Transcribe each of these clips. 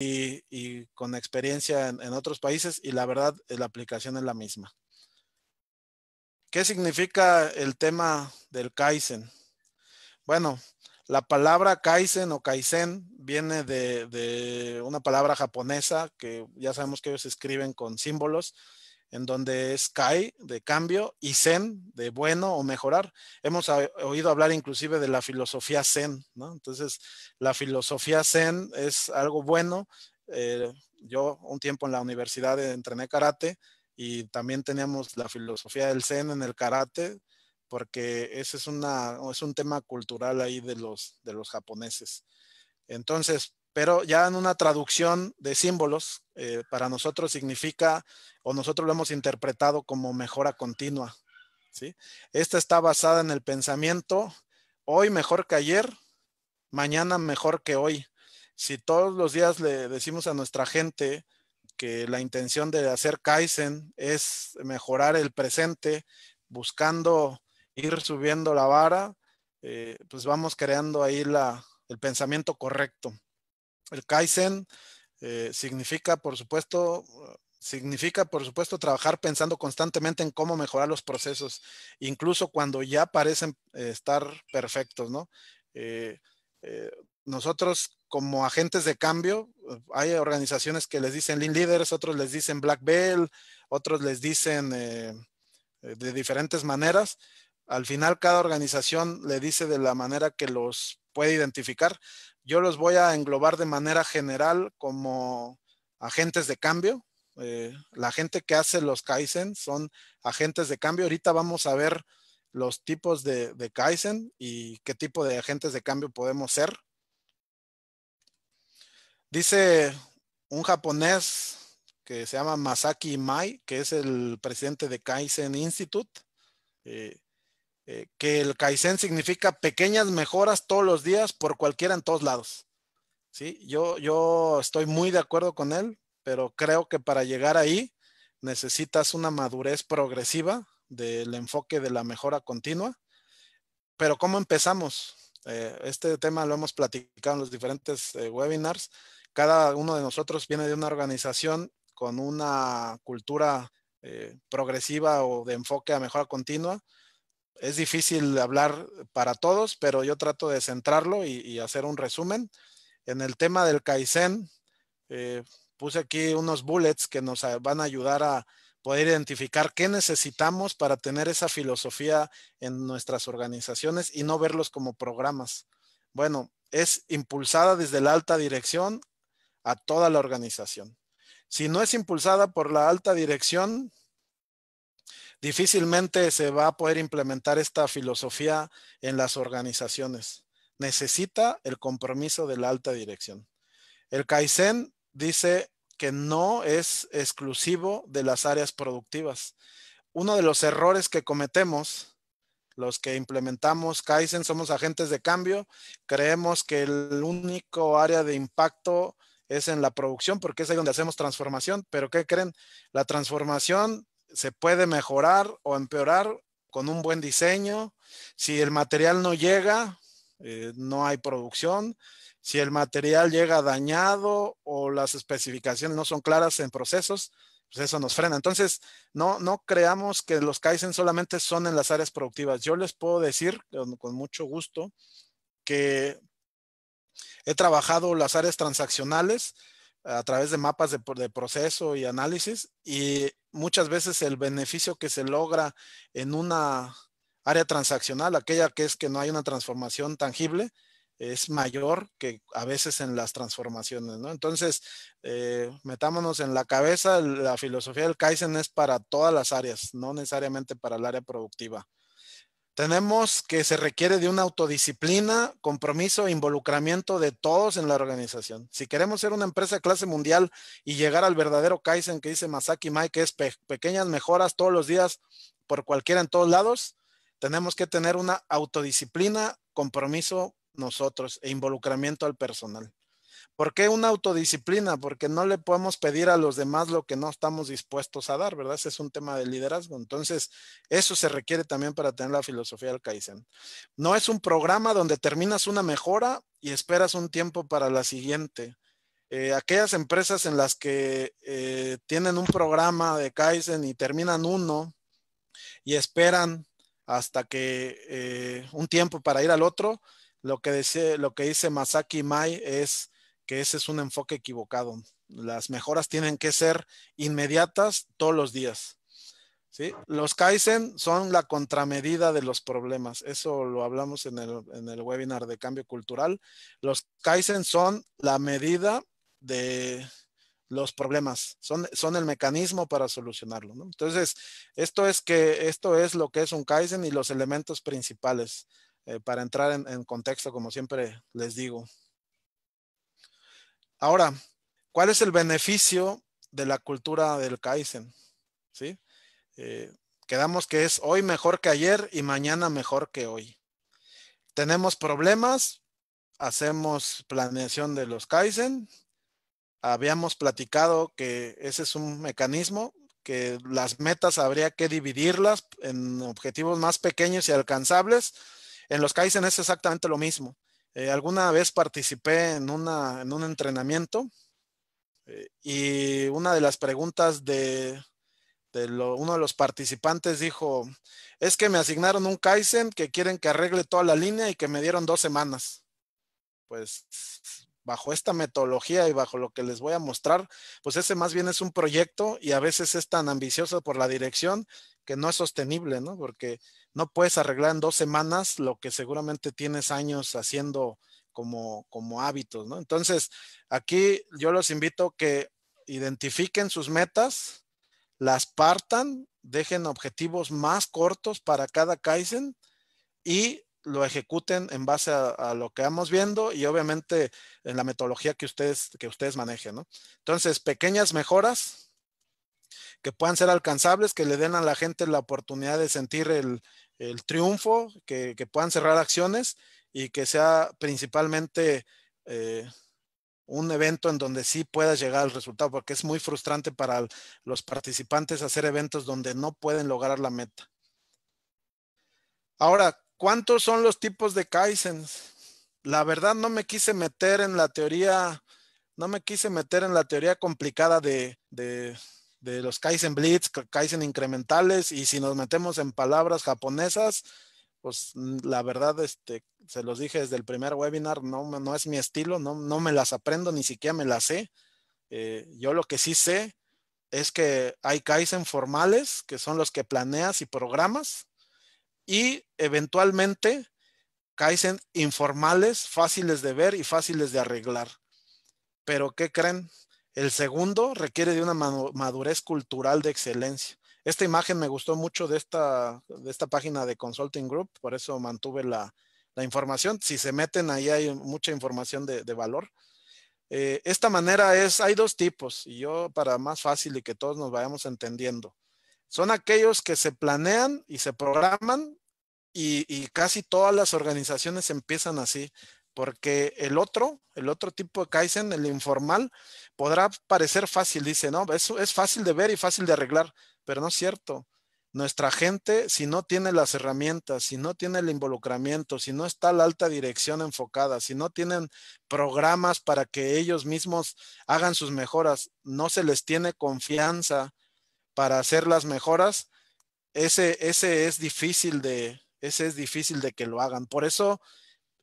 y, con experiencia en, otros países y la verdad la aplicación es la misma. ¿Qué significa el tema del Kaizen? Bueno, la palabra Kaizen o Kaizen viene de, de una palabra japonesa que ya sabemos que ellos escriben con símbolos en donde es Kai de cambio y Zen de bueno o mejorar. Hemos oído hablar inclusive de la filosofía Zen, ¿no? Entonces, la filosofía Zen es algo bueno. Eh, yo un tiempo en la universidad entrené karate y también teníamos la filosofía del Zen en el karate porque ese es, un tema cultural ahí de los, de los japoneses. Entonces, pero ya en una traducción de símbolos, eh, para nosotros significa, o nosotros lo hemos interpretado como mejora continua. ¿sí? Esta está basada en el pensamiento, hoy mejor que ayer, mañana mejor que hoy. Si todos los días le decimos a nuestra gente que la intención de hacer Kaizen es mejorar el presente, buscando ir subiendo la vara, eh, pues vamos creando ahí el pensamiento correcto. El Kaizen eh, significa, por supuesto, significa, por supuesto, trabajar pensando constantemente en cómo mejorar los procesos, incluso cuando ya parecen eh, estar perfectos, ¿no? Eh, nosotros como agentes de cambio, hay organizaciones que les dicen Lean Leaders, otros les dicen Black Belt, otros les dicen de diferentes maneras. Al final cada organización le dice de la manera que los puede identificar, yo los voy a englobar de manera general como agentes de cambio. Eh, la gente que hace los Kaizen son agentes de cambio. Ahorita vamos a ver los tipos de, Kaizen y qué tipo de agentes de cambio podemos ser. Dice un japonés que se llama Masaki Mai, que es el presidente de Kaizen Institute. Eh, eh, que el Kaizen significa pequeñas mejoras todos los días por cualquiera en todos lados. ¿sí? Yo, estoy muy de acuerdo con él, pero creo que para llegar ahí necesitas una madurez progresiva del enfoque de la mejora continua. Pero ¿cómo empezamos? Eh, este tema lo hemos platicado en los diferentes eh, webinars. Cada uno de nosotros viene de una organización con una cultura progresiva o de enfoque a mejora continua es difícil hablar para todos, pero yo trato de centrarlo y, hacer un resumen. En el tema del Kaizen, eh, puse aquí unos bullets que nos van a ayudar a poder identificar qué necesitamos para tener esa filosofía en nuestras organizaciones y no verlos como programas. Bueno, es impulsada desde la alta dirección a toda la organización. Si no es impulsada por la alta dirección, Difícilmente se va a poder implementar esta filosofía en las organizaciones. Necesita el compromiso de la alta dirección. El Kaizen dice que no es exclusivo de las áreas productivas. Uno de los errores que cometemos, los que implementamos Kaizen, somos agentes de cambio, creemos que el único área de impacto es en la producción porque es ahí donde hacemos transformación, pero ¿qué creen? La transformación se puede mejorar o empeorar con un buen diseño. Si el material no llega, eh, no hay producción. Si el material llega dañado o las especificaciones no son claras en procesos, pues eso nos frena. Entonces, no, creamos que los Kaizen solamente son en las áreas productivas. Yo les puedo decir con mucho gusto que he trabajado las áreas transaccionales, a través de mapas de, proceso y análisis y muchas veces el beneficio que se logra en una área transaccional, aquella que es que no hay una transformación tangible, es mayor que a veces en las transformaciones, ¿no? Entonces, eh, metámonos en la cabeza, la filosofía del Kaizen es para todas las áreas, no necesariamente para el área productiva. Tenemos que se requiere de una autodisciplina, compromiso e involucramiento de todos en la organización. Si queremos ser una empresa de clase mundial y llegar al verdadero Kaizen que dice Masaki Mai, que es pequeñas mejoras todos los días por cualquiera en todos lados, tenemos que tener una autodisciplina, compromiso nosotros e involucramiento al personal. ¿Por qué una autodisciplina? Porque no le podemos pedir a los demás lo que no estamos dispuestos a dar, ¿verdad? Ese es un tema de liderazgo. Entonces, eso se requiere también para tener la filosofía del Kaizen. No es un programa donde terminas una mejora y esperas un tiempo para la siguiente. Eh, aquellas empresas en las que eh, tienen un programa de Kaizen y terminan uno y esperan hasta que eh, un tiempo para ir al otro, lo que, lo que dice Masaki Mai es que ese es un enfoque equivocado. Las mejoras tienen que ser inmediatas todos los días. ¿sí? Los Kaizen son la contramedida de los problemas. Eso lo hablamos en el, webinar de cambio cultural. Los Kaizen son la medida de los problemas, son, son el mecanismo para solucionarlo. Entonces, esto es, que, esto es lo que es un Kaizen y los elementos principales eh, para entrar en contexto, como siempre les digo. Ahora, ¿cuál es el beneficio de la cultura del Kaizen? ¿Sí? Eh, quedamos que es hoy mejor que ayer y mañana mejor que hoy. Tenemos problemas, hacemos planeación de los Kaizen. Habíamos platicado que ese es un mecanismo, que las metas habría que dividirlas en objetivos más pequeños y alcanzables. En los Kaizen es exactamente lo mismo. Eh, alguna vez participé en, en un entrenamiento eh, y una de las preguntas de, uno de los participantes dijo, es que me asignaron un Kaizen que quieren que arregle toda la línea y que me dieron dos semanas. Pues bajo esta metodología y bajo lo que les voy a mostrar, pues ese más bien es un proyecto y a veces es tan ambicioso por la dirección que no es sostenible, ¿no? Porque no puedes arreglar en dos semanas lo que seguramente tienes años haciendo como, como hábitos, ¿no? Entonces, aquí yo los invito a que identifiquen sus metas, las partan, dejen objetivos más cortos para cada Kaizen y lo ejecuten en base a, lo que vamos viendo y obviamente en la metodología que ustedes, que ustedes manejen, ¿no? Entonces, pequeñas mejoras que puedan ser alcanzables, que le den a la gente la oportunidad de sentir el, triunfo, que, puedan cerrar acciones y que sea principalmente eh, un evento en donde sí pueda llegar al resultado, porque es muy frustrante para los participantes hacer eventos donde no pueden lograr la meta. Ahora, ¿cuántos son los tipos de Kaizen? La verdad no me quise meter en la teoría, no me quise meter en la teoría complicada de de los Kaizen Blitz, Kaizen incrementales, y si nos metemos en palabras japonesas, pues mm, la verdad, este, se los dije desde el primer webinar, no, no es mi estilo, no, me las aprendo, ni siquiera me las sé. Eh, yo lo que sí sé es que hay Kaizen formales, que son los que planeas y programas, y eventualmente Kaizen informales, fáciles de ver y fáciles de arreglar. Pero, ¿qué creen? El segundo requiere de una madurez cultural de excelencia. Esta imagen me gustó mucho de esta, esta página de Consulting Group, por eso mantuve la, información. Si se meten ahí hay mucha información de, valor. Eh, esta manera es, hay dos tipos, y yo para más fácil y que todos nos vayamos entendiendo. Son aquellos que se planean y se programan y, y, casi todas las organizaciones empiezan así porque el otro, el otro tipo de Kaizen, el informal, podrá parecer fácil, dice, no, eso es fácil de ver y fácil de arreglar, pero no es cierto. Nuestra gente, si no tiene las herramientas, si no tiene el involucramiento, si no está la alta dirección enfocada, si no tienen programas para que ellos mismos hagan sus mejoras, no se les tiene confianza para hacer las mejoras, ese, ese es difícil de, ese es difícil de que lo hagan. Por eso,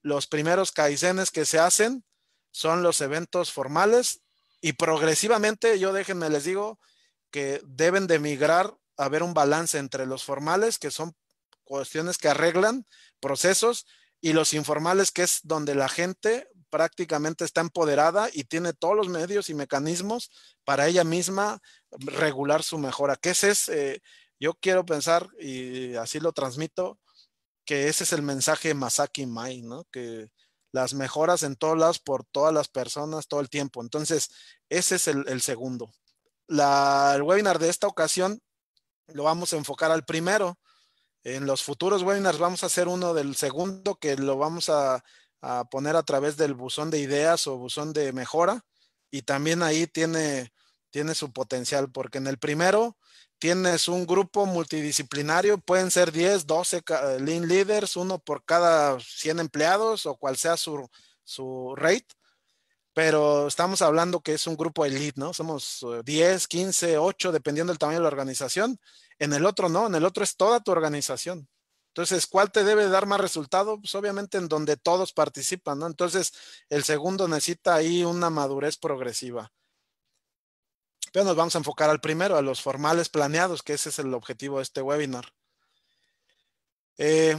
los primeros kaizenes que se hacen son los eventos formales y progresivamente, yo déjenme les digo, que deben de migrar a ver un balance entre los formales, que son cuestiones que arreglan procesos, y los informales, que es donde la gente prácticamente está empoderada y tiene todos los medios y mecanismos para ella misma regular su mejora. ¿Qué es, yo quiero pensar, y así lo transmito, que ese es el mensaje Masaki Mai, ¿no? Que las mejoras en todas lados por todas las personas todo el tiempo. Entonces, ese es el, segundo. La, el webinar de esta ocasión lo vamos a enfocar al primero. En los futuros webinars vamos a hacer uno del segundo que lo vamos a, poner a través del buzón de ideas o buzón de mejora. Y también ahí tiene, tiene su potencial, porque en el primero tienes un grupo multidisciplinario, pueden ser 10, 12 eh, lean leaders, uno por cada 100 empleados o cual sea su, rate, pero estamos hablando que es un grupo elite, ¿no? Somos 10, 15, 8, dependiendo del tamaño de la organización. En el otro no, en el otro es toda tu organización. Entonces, ¿cuál te debe dar más resultado? Pues obviamente en donde todos participan, ¿no? Entonces, el segundo necesita ahí una madurez progresiva pero nos vamos a enfocar al primero, a los formales planeados, que ese es el objetivo de este webinar. Eh,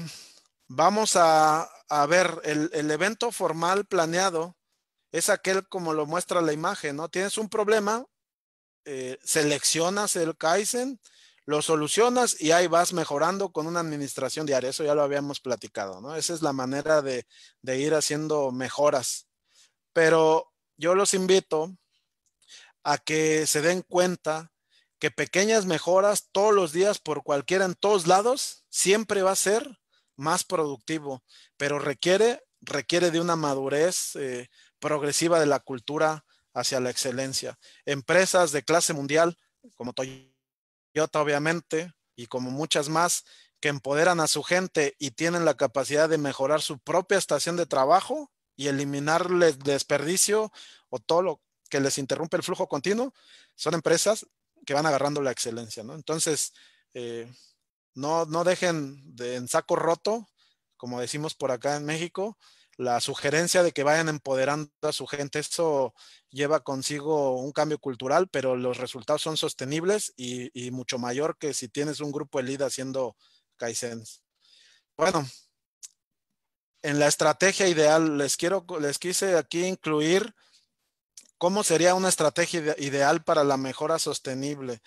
vamos a, ver, el, evento formal planeado es aquel como lo muestra la imagen, ¿no? Tienes un problema, eh, seleccionas el Kaizen, lo solucionas y ahí vas mejorando con una administración diaria. Eso ya lo habíamos platicado, ¿no? Esa es la manera de ir haciendo mejoras. Pero yo los invito a que se den cuenta que pequeñas mejoras todos los días por cualquiera en todos lados siempre va a ser más productivo, pero requiere, requiere de una madurez eh, progresiva de la cultura hacia la excelencia. Empresas de clase mundial, como Toyota obviamente, y como muchas más, que empoderan a su gente y tienen la capacidad de mejorar su propia estación de trabajo y eliminar el desperdicio o todo lo, que les interrumpe el flujo continuo, son empresas que van agarrando la excelencia, ¿no? Entonces, eh, no, no dejen de, en saco roto, como decimos por acá en México, la sugerencia de que vayan empoderando a su gente. Eso lleva consigo un cambio cultural, pero los resultados son sostenibles y, mucho mayor que si tienes un grupo de líder haciendo Kaizen. Bueno, en la estrategia ideal les quiero, les quise aquí incluir ¿Cómo sería una estrategia ideal para la mejora sostenible?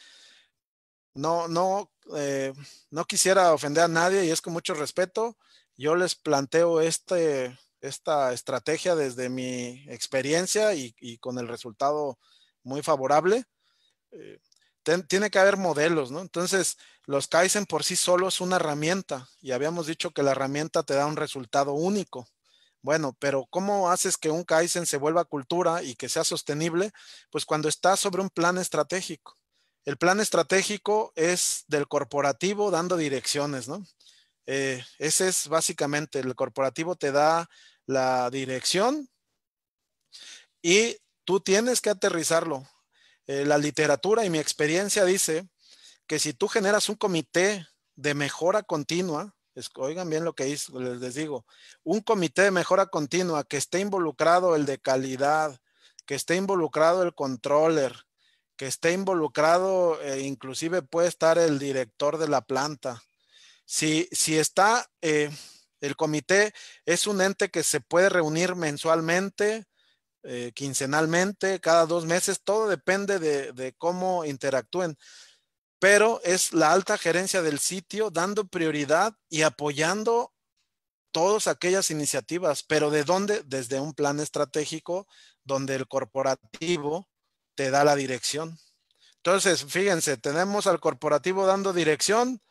No, no, eh, no quisiera ofender a nadie y es con mucho respeto. Yo les planteo este, esta estrategia desde mi experiencia y, con el resultado muy favorable. Eh, tiene que haber modelos, ¿no? Entonces, los Kaizen por sí solo es una herramienta y habíamos dicho que la herramienta te da un resultado único. Bueno, pero ¿cómo haces que un Kaizen se vuelva cultura y que sea sostenible? Pues cuando está sobre un plan estratégico. El plan estratégico es del corporativo dando direcciones, ¿no? Eh, ese es básicamente, el corporativo te da la dirección y tú tienes que aterrizarlo. Eh, la literatura y mi experiencia dice que si tú generas un comité de mejora continua, oigan bien lo que les, digo. Un comité de mejora continua que esté involucrado el de calidad, que esté involucrado el controller, que esté involucrado, eh, inclusive puede estar el director de la planta. Si, está, eh, el comité es un ente que se puede reunir mensualmente, eh, quincenalmente, cada dos meses, todo depende de, cómo interactúen pero es la alta gerencia del sitio dando prioridad y apoyando todas aquellas iniciativas, pero ¿de dónde? Desde un plan estratégico donde el corporativo te da la dirección. Entonces, fíjense, tenemos al corporativo dando dirección,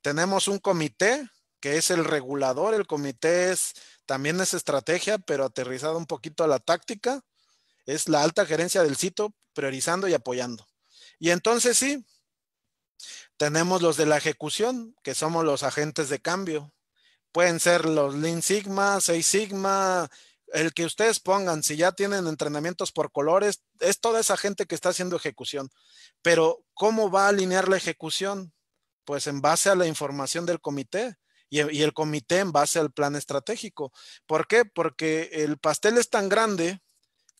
tenemos un comité que es el regulador, el comité es también es estrategia, pero aterrizado un poquito a la táctica, es la alta gerencia del sitio priorizando y apoyando. Y entonces sí, tenemos los de la ejecución, que somos los agentes de cambio. Pueden ser los Lean Sigma, 6 Sigma, el que ustedes pongan. Si ya tienen entrenamientos por colores, es toda esa gente que está haciendo ejecución. Pero, ¿cómo va a alinear la ejecución? Pues en base a la información del comité y, el comité en base al plan estratégico. ¿Por qué? Porque el pastel es tan grande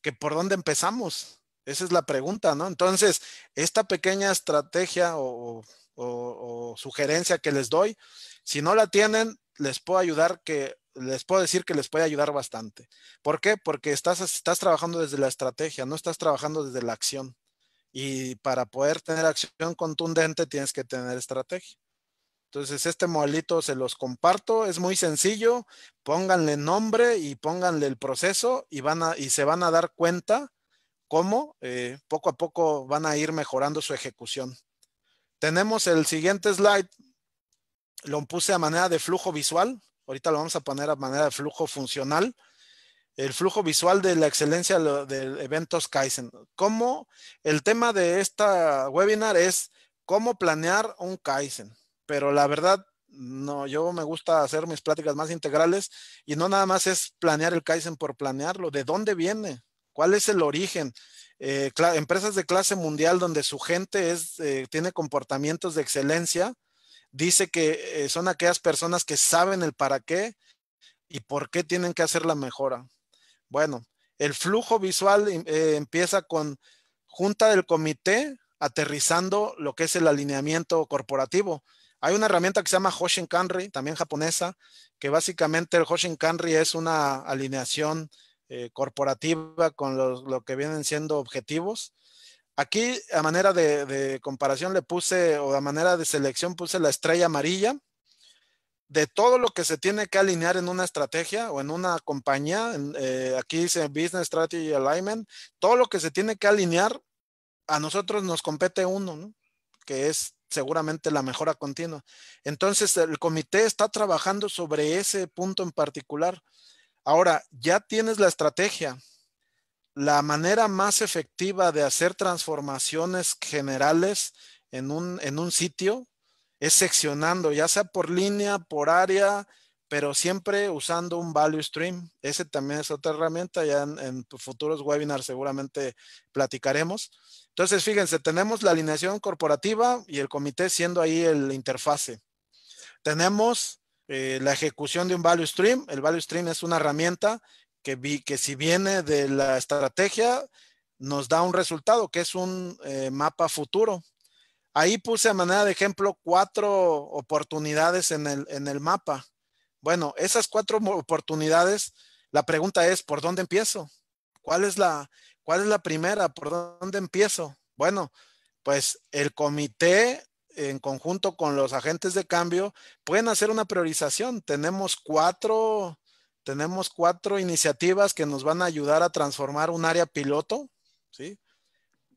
que por dónde empezamos. Esa es la pregunta, ¿no? Entonces, esta pequeña estrategia o, sugerencia que les doy, si no la tienen, les puedo ayudar que les puedo decir que les puede ayudar bastante. ¿Por qué? Porque estás, estás trabajando desde la estrategia, no estás trabajando desde la acción. Y para poder tener acción contundente tienes que tener estrategia. Entonces, este modelito se los comparto, es muy sencillo, pónganle nombre y pónganle el proceso y, van y se van a dar cuenta cómo eh, poco a poco van a ir mejorando su ejecución. Tenemos el siguiente slide, lo puse a manera de flujo visual, ahorita lo vamos a poner a manera de flujo funcional, el flujo visual de la excelencia de eventos Kaizen. ¿Cómo? El tema de esta webinar es cómo planear un Kaizen, pero la verdad no, yo me gusta hacer mis pláticas más integrales y no nada más es planear el Kaizen por planearlo, de dónde viene, ¿Cuál es el origen? Eh, empresas de clase mundial donde su gente es, eh, tiene comportamientos de excelencia, dice que eh, son aquellas personas que saben el para qué y por qué tienen que hacer la mejora. Bueno, el flujo visual em, empieza con junta del comité aterrizando lo que es el alineamiento corporativo. Hay una herramienta que se llama Hoshin Kanri, también japonesa, que básicamente el Hoshin Kanri es una alineación eh, corporativa con lo, que vienen siendo objetivos. Aquí a manera de, comparación le puse, o a manera de selección puse la estrella amarilla. De todo lo que se tiene que alinear en una estrategia o en una compañía, eh, aquí dice Business Strategy Alignment, todo lo que se tiene que alinear, a nosotros nos compete uno, que es seguramente la mejora continua. Entonces, el comité está trabajando sobre ese punto en particular. Ahora, ya tienes la estrategia. La manera más efectiva de hacer transformaciones generales en un, en un sitio es seccionando, ya sea por línea, por área, pero siempre usando un value stream. Ese también es otra herramienta, ya en, futuros webinars seguramente platicaremos. Entonces, fíjense, tenemos la alineación corporativa y el comité siendo ahí el interfase. Tenemos eh, la ejecución de un value stream. El value stream es una herramienta que, vi, que si viene de la estrategia, nos da un resultado que es un eh, mapa futuro. Ahí puse a manera de ejemplo cuatro oportunidades en el, en el mapa. Bueno, esas cuatro oportunidades, la pregunta es, ¿por dónde empiezo? ¿Cuál es la, cuál es la primera? ¿Por dónde empiezo? Bueno, pues el comité en conjunto con los agentes de cambio, pueden hacer una priorización. Tenemos cuatro, tenemos cuatro iniciativas que nos van a ayudar a transformar un área piloto, ¿sí?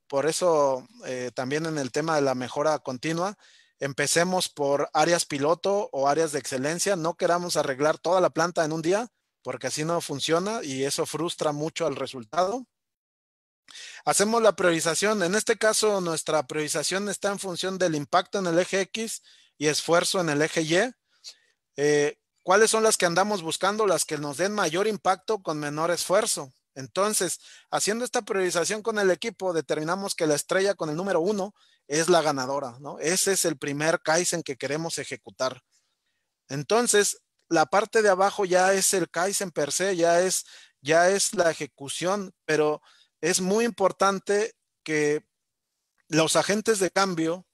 Por eso, eh, también en el tema de la mejora continua, empecemos por áreas piloto o áreas de excelencia. No queramos arreglar toda la planta en un día, porque así no funciona y eso frustra mucho al resultado. Hacemos la priorización. En este caso, nuestra priorización está en función del impacto en el eje X y esfuerzo en el eje Y. Eh, ¿Cuáles son las que andamos buscando? Las que nos den mayor impacto con menor esfuerzo. Entonces, haciendo esta priorización con el equipo, determinamos que la estrella con el número uno es la ganadora, ¿no? Ese es el primer Kaizen que queremos ejecutar. Entonces, la parte de abajo ya es el Kaizen per se, ya es, ya es la ejecución, pero es muy importante que los agentes de cambio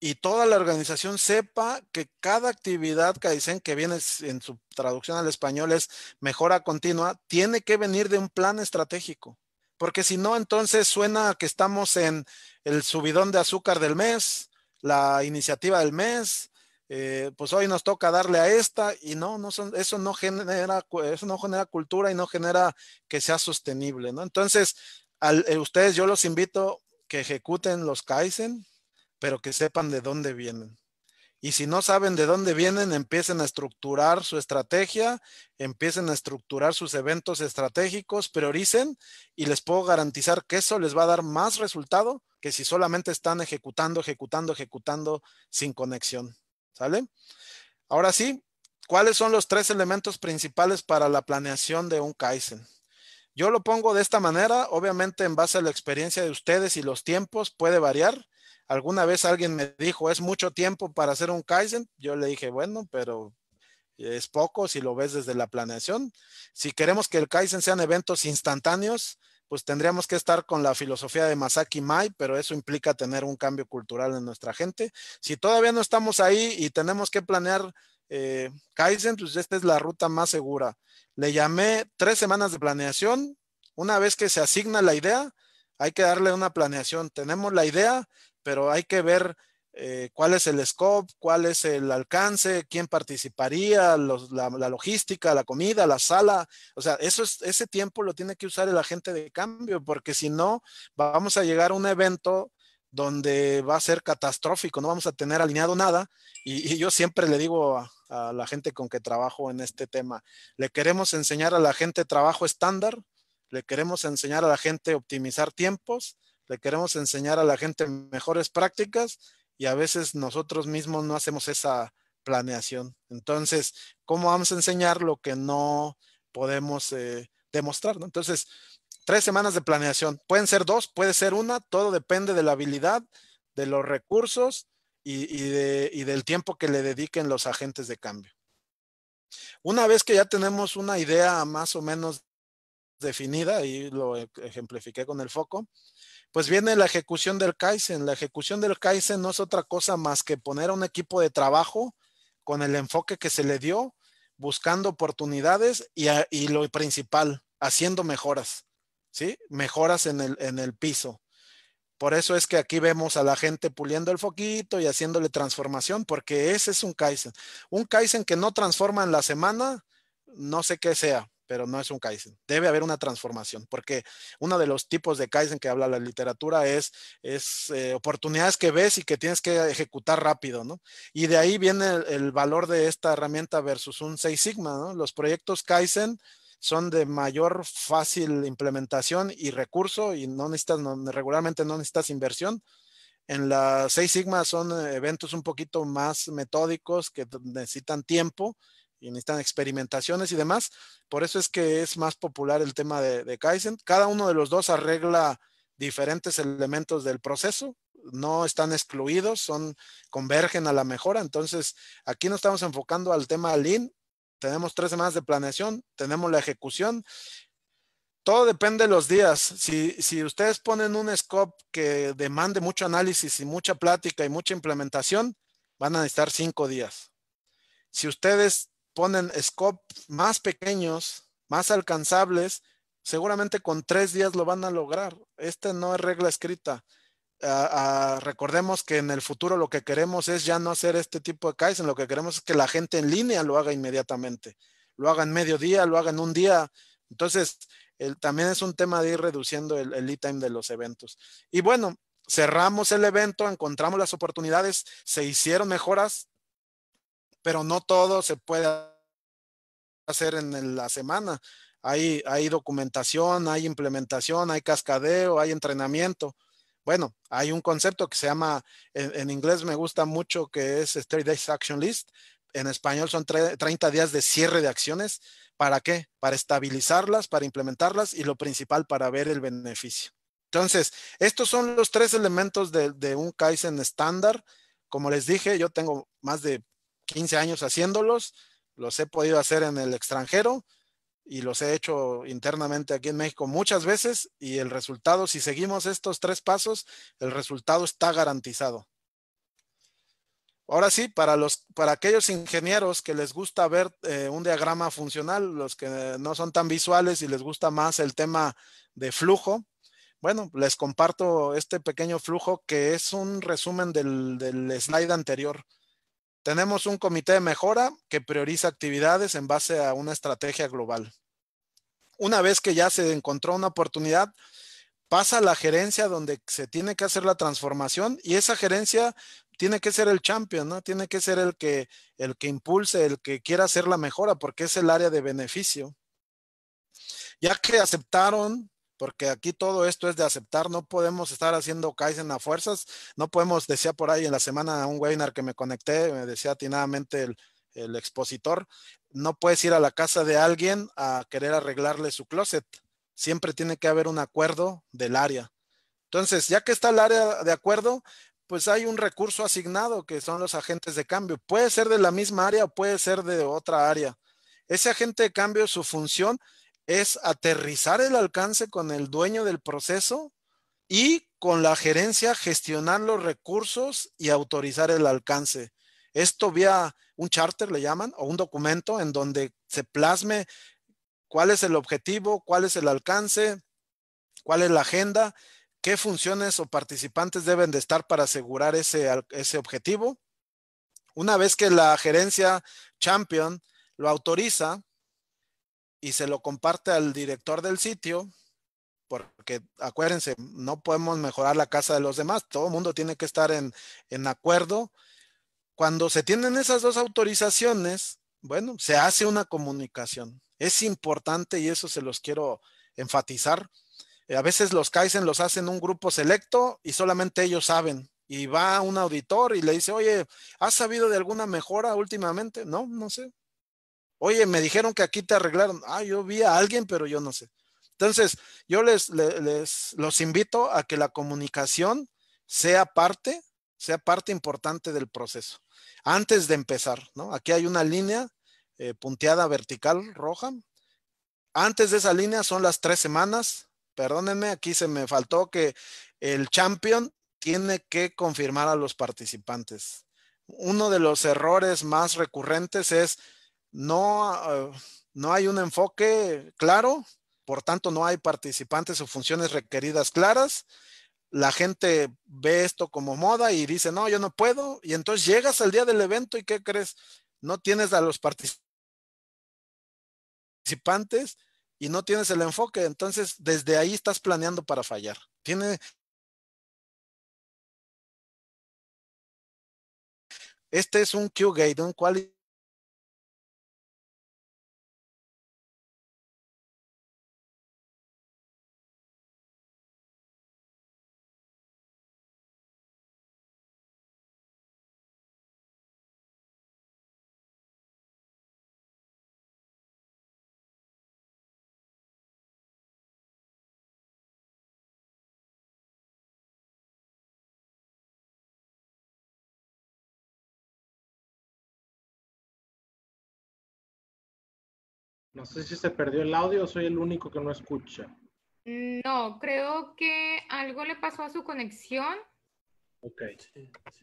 y toda la organización sepa que cada actividad que dicen que viene en su traducción al español es mejora continua, tiene que venir de un plan estratégico. Porque si no, entonces suena que estamos en el subidón de azúcar del mes, la iniciativa del mes, eh, pues hoy nos toca darle a esta y no, no son, eso no genera, eso no genera cultura y no genera que sea sostenible, ¿no? Entonces, eh, ustedes yo los invito que ejecuten los Kaizen, pero que sepan de dónde vienen. Y si no saben de dónde vienen, empiecen a estructurar su estrategia, empiecen a estructurar sus eventos estratégicos, prioricen y les puedo garantizar que eso les va a dar más resultado que si solamente están ejecutando, ejecutando, ejecutando sin conexión. ¿Sale? Ahora sí, ¿cuáles son los tres elementos principales para la planeación de un Kaizen? Yo lo pongo de esta manera, obviamente en base a la experiencia de ustedes y los tiempos puede variar. Alguna vez alguien me dijo, es mucho tiempo para hacer un Kaizen. Yo le dije, bueno, pero es poco si lo ves desde la planeación. Si queremos que el Kaizen sean eventos instantáneos, pues tendríamos que estar con la filosofía de Masaki Mai, pero eso implica tener un cambio cultural en nuestra gente. Si todavía no estamos ahí y tenemos que planear eh, Kaizen, pues esta es la ruta más segura. Le llamé tres semanas de planeación. Una vez que se asigna la idea, hay que darle una planeación. Tenemos la idea, pero hay que ver eh, cuál es el scope, cuál es el alcance, quién participaría, la, logística, la comida, la sala. O sea, eso es, ese tiempo lo tiene que usar el agente de cambio, porque si no, vamos a llegar a un evento donde va a ser catastrófico, no vamos a tener alineado nada. y yo siempre le digo a, a la gente con que trabajo en este tema. Le queremos enseñar a la gente trabajo estándar, le queremos enseñar a la gente optimizar tiempos, le queremos enseñar a la gente mejores prácticas y a veces nosotros mismos no hacemos esa planeación. Entonces, ¿cómo vamos a enseñar lo que no podemos eh, demostrar? Entonces, tres semanas de planeación. Pueden ser dos, puede ser una, todo depende de la habilidad, de los recursos y, del tiempo que le dediquen los agentes de cambio. Una vez que ya tenemos una idea más o menos definida, y lo e, ejemplifiqué con el foco, pues viene la ejecución del Kaizen. La ejecución del Kaizen no es otra cosa más que poner a un equipo de trabajo con el enfoque que se le dio, buscando oportunidades y, lo principal, haciendo mejoras, ¿sí? Mejoras en el piso. Por eso es que aquí vemos a la gente puliendo el foquito y haciéndole transformación, porque ese es un Kaizen. Un Kaizen que no transforma en la semana, no sé qué sea, pero no es un Kaizen. Debe haber una transformación, porque uno de los tipos de Kaizen que habla la literatura es, eh, oportunidades que ves y que tienes que ejecutar rápido, ¿no? Y de ahí viene el, valor de esta herramienta versus un Seis Sigma, ¿no? Los proyectos Kaizen son de mayor fácil implementación y recurso y no necesitas, regularmente no necesitas inversión. En la Seis Sigma son eh, eventos un poquito más metódicos que necesitan tiempo y necesitan experimentaciones y demás. Por eso es que es más popular el tema de, Kaizen. Cada uno de los dos arregla diferentes elementos del proceso, no están excluidos, son convergen a la mejora. Entonces, aquí nos estamos enfocando al tema Lean tenemos tres semanas de planeación, tenemos la ejecución. Todo depende de los días. Si, si ustedes ponen un scope que demande mucho análisis y mucha plática y mucha implementación, van a necesitar cinco días. Si ustedes ponen scope más pequeños, más alcanzables, seguramente con tres días lo van a lograr. Esta no es regla escrita recordemos que en el futuro lo que queremos es ya no hacer este tipo de kaisen, lo que queremos es que la gente en línea lo haga inmediatamente, lo haga en mediodía, lo haga en un día. Entonces, el, también es un tema de ir reduciendo el, el lead time de los eventos. Y bueno, cerramos el evento, encontramos las oportunidades, se hicieron mejoras, pero no todo se puede hacer en la semana. Hay, hay documentación, hay implementación, hay cascadeo, hay entrenamiento. Bueno, hay un concepto que se llama, en, inglés me gusta mucho, que es 30 Days Action List. En español son 30 días de cierre de acciones. ¿Para qué? Para estabilizarlas, para implementarlas y lo principal, para ver el beneficio. Entonces, estos son los tres elementos de, de un Kaizen estándar. Como les dije, yo tengo más de 15 años haciéndolos, los he podido hacer en el extranjero y los he hecho internamente aquí en México muchas veces y el resultado, si seguimos estos tres pasos, el resultado está garantizado. Ahora sí, para, los, para aquellos ingenieros que les gusta ver eh, un diagrama funcional, los que no son tan visuales y les gusta más el tema de flujo, bueno, les comparto este pequeño flujo que es un resumen del, del slide anterior. Tenemos un comité de mejora que prioriza actividades en base a una estrategia global. Una vez que ya se encontró una oportunidad, pasa a la gerencia donde se tiene que hacer la transformación y esa gerencia tiene que ser el champion, ¿no? Tiene que ser el que, el que impulse, el que quiera hacer la mejora porque es el área de beneficio. Ya que aceptaron porque aquí todo esto es de aceptar, no podemos estar haciendo Kaizen a fuerzas, no podemos, decía por ahí en la semana un webinar que me conecté, me decía atinadamente el, el expositor, no puedes ir a la casa de alguien a querer arreglarle su closet, siempre tiene que haber un acuerdo del área. Entonces, ya que está el área de acuerdo, pues hay un recurso asignado que son los agentes de cambio. Puede ser de la misma área o puede ser de otra área. Ese agente de cambio, su función es aterrizar el alcance con el dueño del proceso y con la gerencia gestionar los recursos y autorizar el alcance. Esto vía un charter, le llaman, o un documento en donde se plasme cuál es el objetivo, cuál es el alcance, cuál es la agenda, qué funciones o participantes deben de estar para asegurar ese, ese objetivo. Una vez que la gerencia champion lo autoriza, y se lo comparte al director del sitio, porque acuérdense, no podemos mejorar la casa de los demás, todo el mundo tiene que estar en, en acuerdo. Cuando se tienen esas dos autorizaciones, bueno, se hace una comunicación. Es importante y eso se los quiero enfatizar. Eh, a veces los Kaizen los hacen un grupo selecto y solamente ellos saben. Y va un auditor y le dice, oye, ¿has sabido de alguna mejora últimamente? No, no sé. Oye, me dijeron que aquí te arreglaron. Ah, yo vi a alguien, pero yo no sé. Entonces, yo les, los invito a que la comunicación sea parte, sea parte importante del proceso. Antes de empezar, ¿no? Aquí hay una línea eh, punteada vertical roja. Antes de esa línea son las tres semanas. Perdónenme, aquí se me faltó que el champion tiene que confirmar a los participantes. Uno de los errores más recurrentes es no, ah, no hay un enfoque claro, por tanto no hay participantes o funciones requeridas claras. La gente ve esto como moda y dice, no, yo no puedo. Y entonces llegas al día del evento y ¿qué crees? No tienes a los participantes y no tienes el enfoque. Entonces, desde ahí estás planeando para fallar. Tiene, este es un Q-Gate, un cual No sé si se perdió el audio o soy el único que no escucha. No, creo que algo le pasó a su conexión. Ok.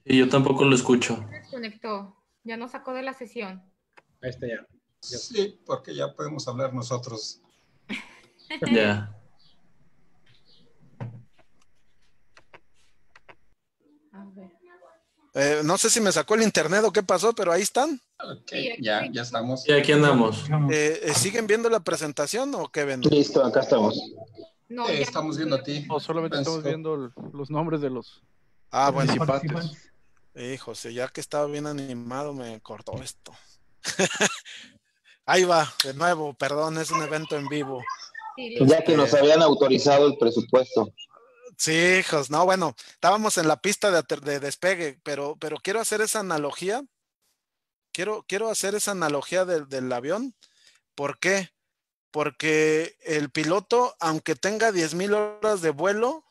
Sí, yo tampoco lo escucho. Desconectó, ya nos sacó de la sesión. Ahí está ya. Sí, porque ya podemos hablar nosotros. Ya. Eh, no sé si me sacó el internet o qué pasó, pero ahí están. ya, ya estamos. Y aquí andamos. Eh, eh, ¿Siguen viendo la presentación o qué ven? Listo, acá estamos. No, estamos viendo a ti. o solamente estamos viendo los nombres de los ah, bueno. participantes. ya que estaba bien animado me cortó esto. Ahí va, de nuevo, perdón, es un evento en vivo. Ya que nos habían autorizado el presupuesto. Sí, hijos, no, bueno, estábamos en la pista de, despegue, pero, pero quiero hacer esa analogía. Quiero, quiero hacer esa analogía del avión. ¿Por qué? Porque el piloto, aunque tenga 10.000 horas de vuelo,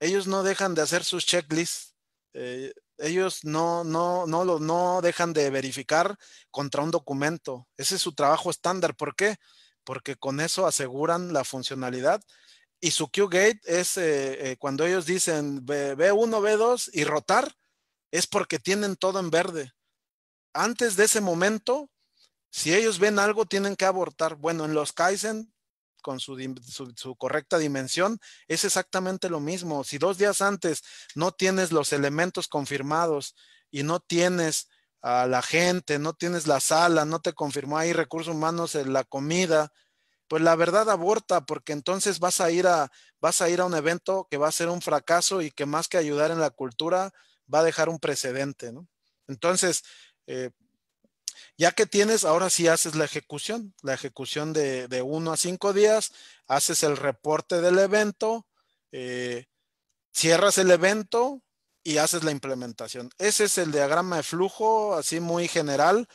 ellos no dejan de hacer sus checklists. Eh, ellos no, no, no, lo, no dejan de verificar contra un documento. Ese es su trabajo estándar. ¿Por qué? Porque con eso aseguran la funcionalidad y su Q-Gate es eh, eh, cuando ellos dicen B, 1 B2 y rotar, es porque tienen todo en verde. Antes de ese momento, si ellos ven algo, tienen que abortar. Bueno, en los Kaizen, con su, su correcta dimensión, es exactamente lo mismo. Si dos días antes no tienes los elementos confirmados y no tienes a la gente, no tienes la sala, no te confirmó ahí recursos humanos en la comida, pues la verdad aborta, porque entonces vas a ir a, vas a ir a un evento que va a ser un fracaso y que más que ayudar en la cultura, va a dejar un precedente, ¿no? Entonces, eh, ya que tienes, ahora sí haces la ejecución, la ejecución de, uno a cinco días, haces el reporte del evento, eh, cierras el evento y haces la implementación. Ese es el diagrama de flujo, así muy general,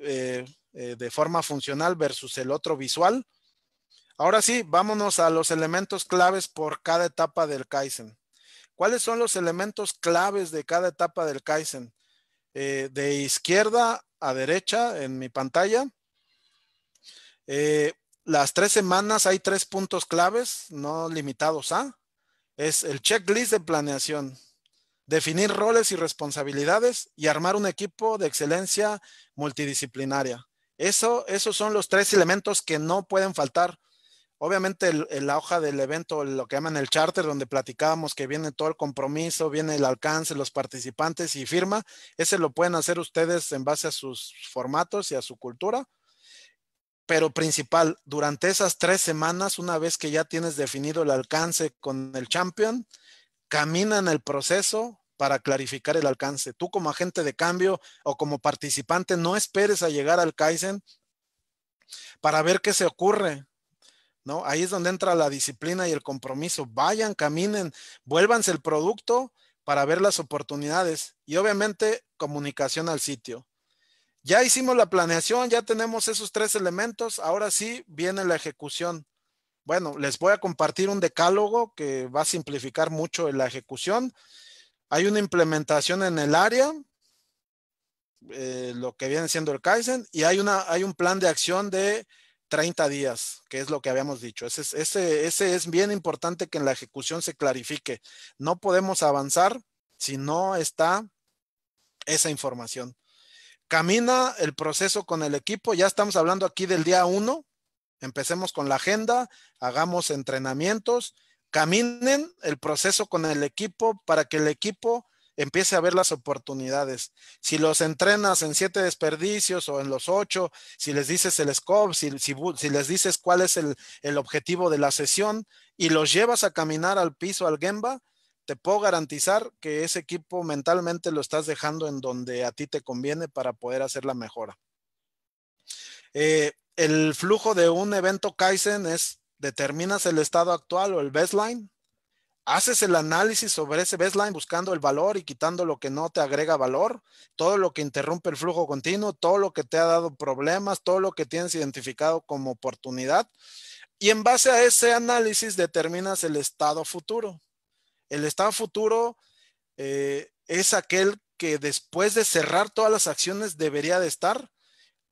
eh, de forma funcional versus el otro visual. Ahora sí, vámonos a los elementos claves por cada etapa del Kaizen. ¿Cuáles son los elementos claves de cada etapa del Kaizen? Eh, de izquierda a derecha en mi pantalla. Eh, las tres semanas hay tres puntos claves, no limitados a. Es el checklist de planeación, definir roles y responsabilidades y armar un equipo de excelencia multidisciplinaria. Eso, esos son los tres elementos que no pueden faltar Obviamente la hoja del evento, lo que llaman el charter, donde platicábamos que viene todo el compromiso, viene el alcance, los participantes y firma, ese lo pueden hacer ustedes en base a sus formatos y a su cultura. Pero principal, durante esas tres semanas, una vez que ya tienes definido el alcance con el champion, camina en el proceso para clarificar el alcance. Tú como agente de cambio o como participante, no esperes a llegar al Kaizen para ver qué se ocurre Ahí es donde entra la disciplina y el compromiso. Vayan, caminen, vuélvanse el producto para ver las oportunidades y obviamente comunicación al sitio. Ya hicimos la planeación, ya tenemos esos tres elementos, ahora sí viene la ejecución. Bueno, les voy a compartir un decálogo que va a simplificar mucho la ejecución. Hay una implementación en el área, eh, lo que viene siendo el Kaizen, y hay, una, hay un plan de acción de 30 días, que es lo que habíamos dicho. Ese, es bien importante que en la ejecución se clarifique. No podemos avanzar si no está esa información. Camina el proceso con el equipo. Ya estamos hablando aquí del día 1. Empecemos con la agenda, hagamos entrenamientos, caminen el proceso con el equipo para que el equipo empiece a ver las oportunidades. Si los entrenas en siete desperdicios o en los ocho, si les dices el scope, si, les dices cuál es el, objetivo de la sesión y los llevas a caminar al piso, al Gemba, te puedo garantizar que ese equipo mentalmente lo estás dejando en donde a ti te conviene para poder hacer la mejora. Eh, el flujo de un evento Kaizen es determinas el estado actual o el baseline, haces el análisis sobre ese baseline buscando el valor y quitando lo que no te agrega valor, todo lo que interrumpe el flujo continuo, todo lo que te ha dado problemas, todo lo que tienes identificado como oportunidad. Y en base a ese análisis determinas el estado futuro. El estado futuro eh, es aquel que después de cerrar todas las acciones debería de estar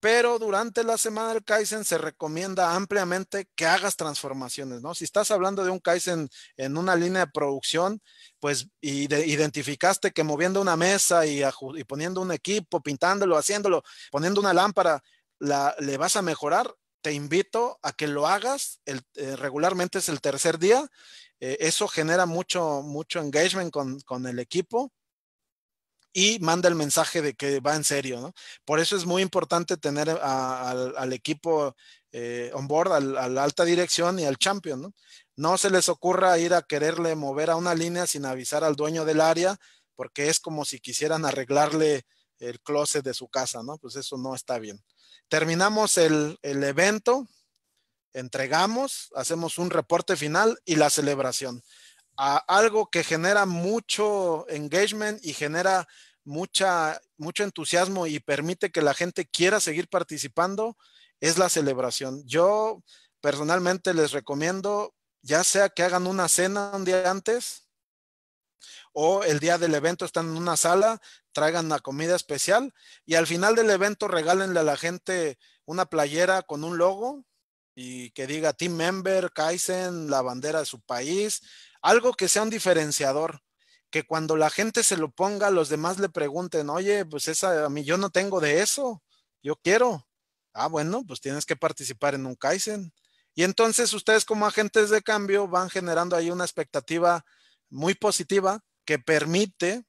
pero durante la semana del Kaizen se recomienda ampliamente que hagas transformaciones, ¿no? Si estás hablando de un Kaizen en una línea de producción, pues y identificaste que moviendo una mesa y, poniendo un equipo, pintándolo, haciéndolo, poniendo una lámpara, le vas a mejorar, te invito a que lo hagas, eh, regularmente es el tercer día, eh, eso genera mucho, mucho engagement con el equipo y manda el mensaje de que va en serio, ¿no? Por eso es muy importante tener al equipo eh, on board, al, a la alta dirección y al champion, ¿no? No se les ocurra ir a quererle mover a una línea sin avisar al dueño del área, porque es como si quisieran arreglarle el closet de su casa, ¿no? Pues eso no está bien. Terminamos el, el evento, entregamos, hacemos un reporte final y la celebración. A algo que genera mucho engagement y genera mucha, mucho entusiasmo y permite que la gente quiera seguir participando, es la celebración. Yo personalmente les recomiendo, ya sea que hagan una cena un día antes o el día del evento están en una sala, traigan la comida especial y al final del evento regálenle a la gente una playera con un logo y que diga team member, Kaizen, la bandera de su país, algo que sea un diferenciador que cuando la gente se lo ponga, los demás le pregunten, oye, pues esa, a mí yo no tengo de eso, yo quiero. Ah, bueno, pues tienes que participar en un Kaizen. Y entonces ustedes como agentes de cambio van generando ahí una expectativa muy positiva que permite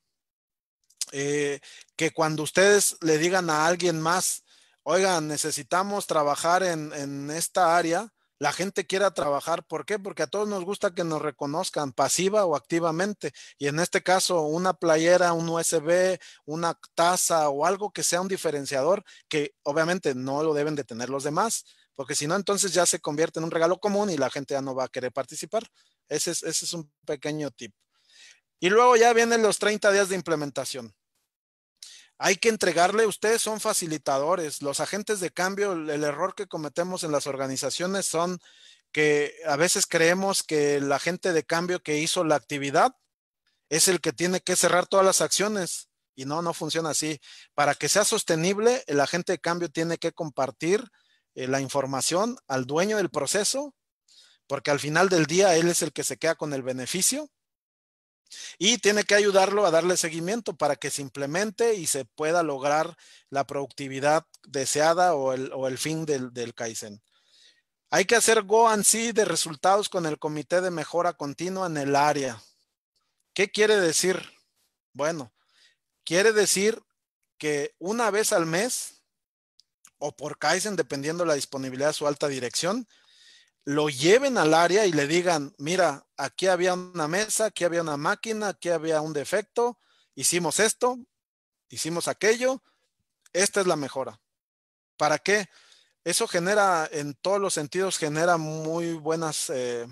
eh, que cuando ustedes le digan a alguien más, oigan, necesitamos trabajar en esta área, la gente quiera trabajar. ¿Por qué? Porque a todos nos gusta que nos reconozcan pasiva o activamente. Y en este caso, una playera, un USB, una taza o algo que sea un diferenciador, que obviamente no lo deben de tener los demás, porque si no, entonces ya se convierte en un regalo común y la gente ya no va a querer participar. Ese es, ese es un pequeño tip. Y luego ya vienen los 30 días de implementación hay que entregarle, ustedes son facilitadores, los agentes de cambio, el, error que cometemos en las organizaciones son que a veces creemos que el agente de cambio que hizo la actividad es el que tiene que cerrar todas las acciones y no, no funciona así. Para que sea sostenible, el agente de cambio tiene que compartir eh, la información al dueño del proceso, porque al final del día él es el que se queda con el beneficio y tiene que ayudarlo a darle seguimiento para que se implemente y se pueda lograr la productividad deseada o el, o el fin del, del Kaizen. Hay que hacer go and see de resultados con el comité de mejora continua en el área. ¿Qué quiere decir? Bueno, quiere decir que una vez al mes o por Kaizen, dependiendo la disponibilidad de su alta dirección, lo lleven al área y le digan, mira, aquí había una mesa, aquí había una máquina, aquí había un defecto, hicimos esto, hicimos aquello, esta es la mejora. ¿Para qué? Eso genera, en todos los sentidos, genera muy buenas eh,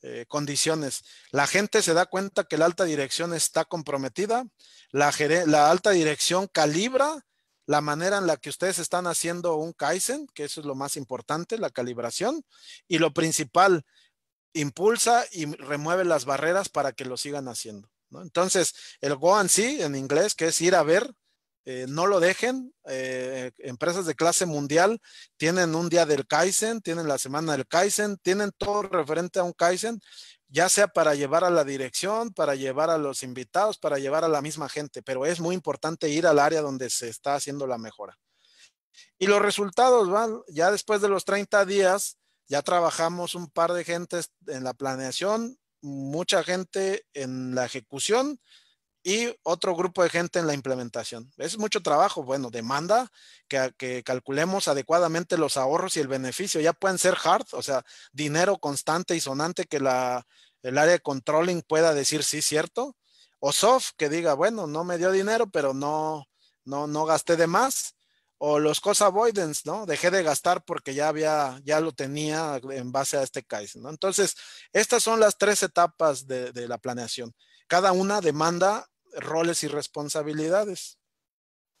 eh, condiciones. La gente se da cuenta que la alta dirección está comprometida, la, la alta dirección calibra la manera en la que ustedes están haciendo un Kaizen, que eso es lo más importante, la calibración, y lo principal, impulsa y remueve las barreras para que lo sigan haciendo. Entonces, el go and see en inglés, que es ir a ver, eh, no lo dejen. Eh, empresas de clase mundial tienen un día del Kaizen, tienen la semana del Kaizen, tienen todo referente a un Kaizen, ya sea para llevar a la dirección, para llevar a los invitados, para llevar a la misma gente, pero es muy importante ir al área donde se está haciendo la mejora. Y los resultados, van ya después de los 30 días, ya trabajamos un par de gentes en la planeación, mucha gente en la ejecución y otro grupo de gente en la implementación. Es mucho trabajo, bueno, demanda que, calculemos adecuadamente los ahorros y el beneficio. Ya pueden ser hard, o sea, dinero constante y sonante que la, el área de controlling pueda decir sí, cierto. O soft, que diga, bueno, no me dio dinero, pero no, no, no gasté de más. O los cost avoidance, ¿no? Dejé de gastar porque ya había, ya lo tenía en base a este case ¿no? Entonces, estas son las tres etapas de, de la planeación. Cada una demanda roles y responsabilidades.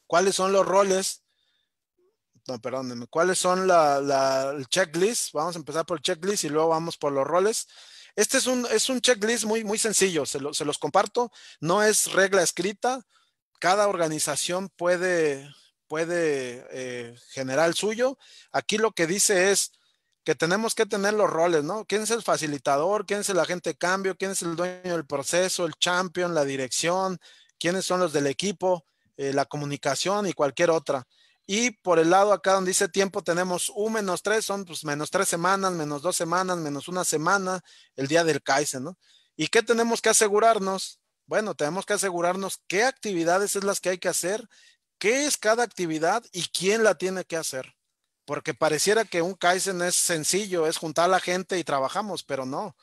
¿Cuáles son los roles? No, perdónenme. ¿Cuáles son la, el checklist? Vamos a empezar por el checklist y luego vamos por los roles. Este es un, es un checklist muy, muy sencillo, se, los comparto. No es regla escrita. Cada organización puede, puede eh, generar el suyo. Aquí lo que dice es, que tenemos que tener los roles, ¿no? ¿Quién es el facilitador? ¿Quién es el agente de cambio? ¿Quién es el dueño del proceso? ¿El champion? ¿La dirección? ¿Quiénes son los del equipo? Eh, la comunicación y cualquier otra. Y por el lado acá donde dice tiempo tenemos un menos tres, son pues menos tres semanas, menos dos semanas, menos una semana, el día del Kaizen, ¿no? ¿Y qué tenemos que asegurarnos? Bueno, tenemos que asegurarnos qué actividades es las que hay que hacer, qué es cada actividad y quién la tiene que hacer porque pareciera que un Kaizen es sencillo, es juntar a la gente y trabajamos, pero no.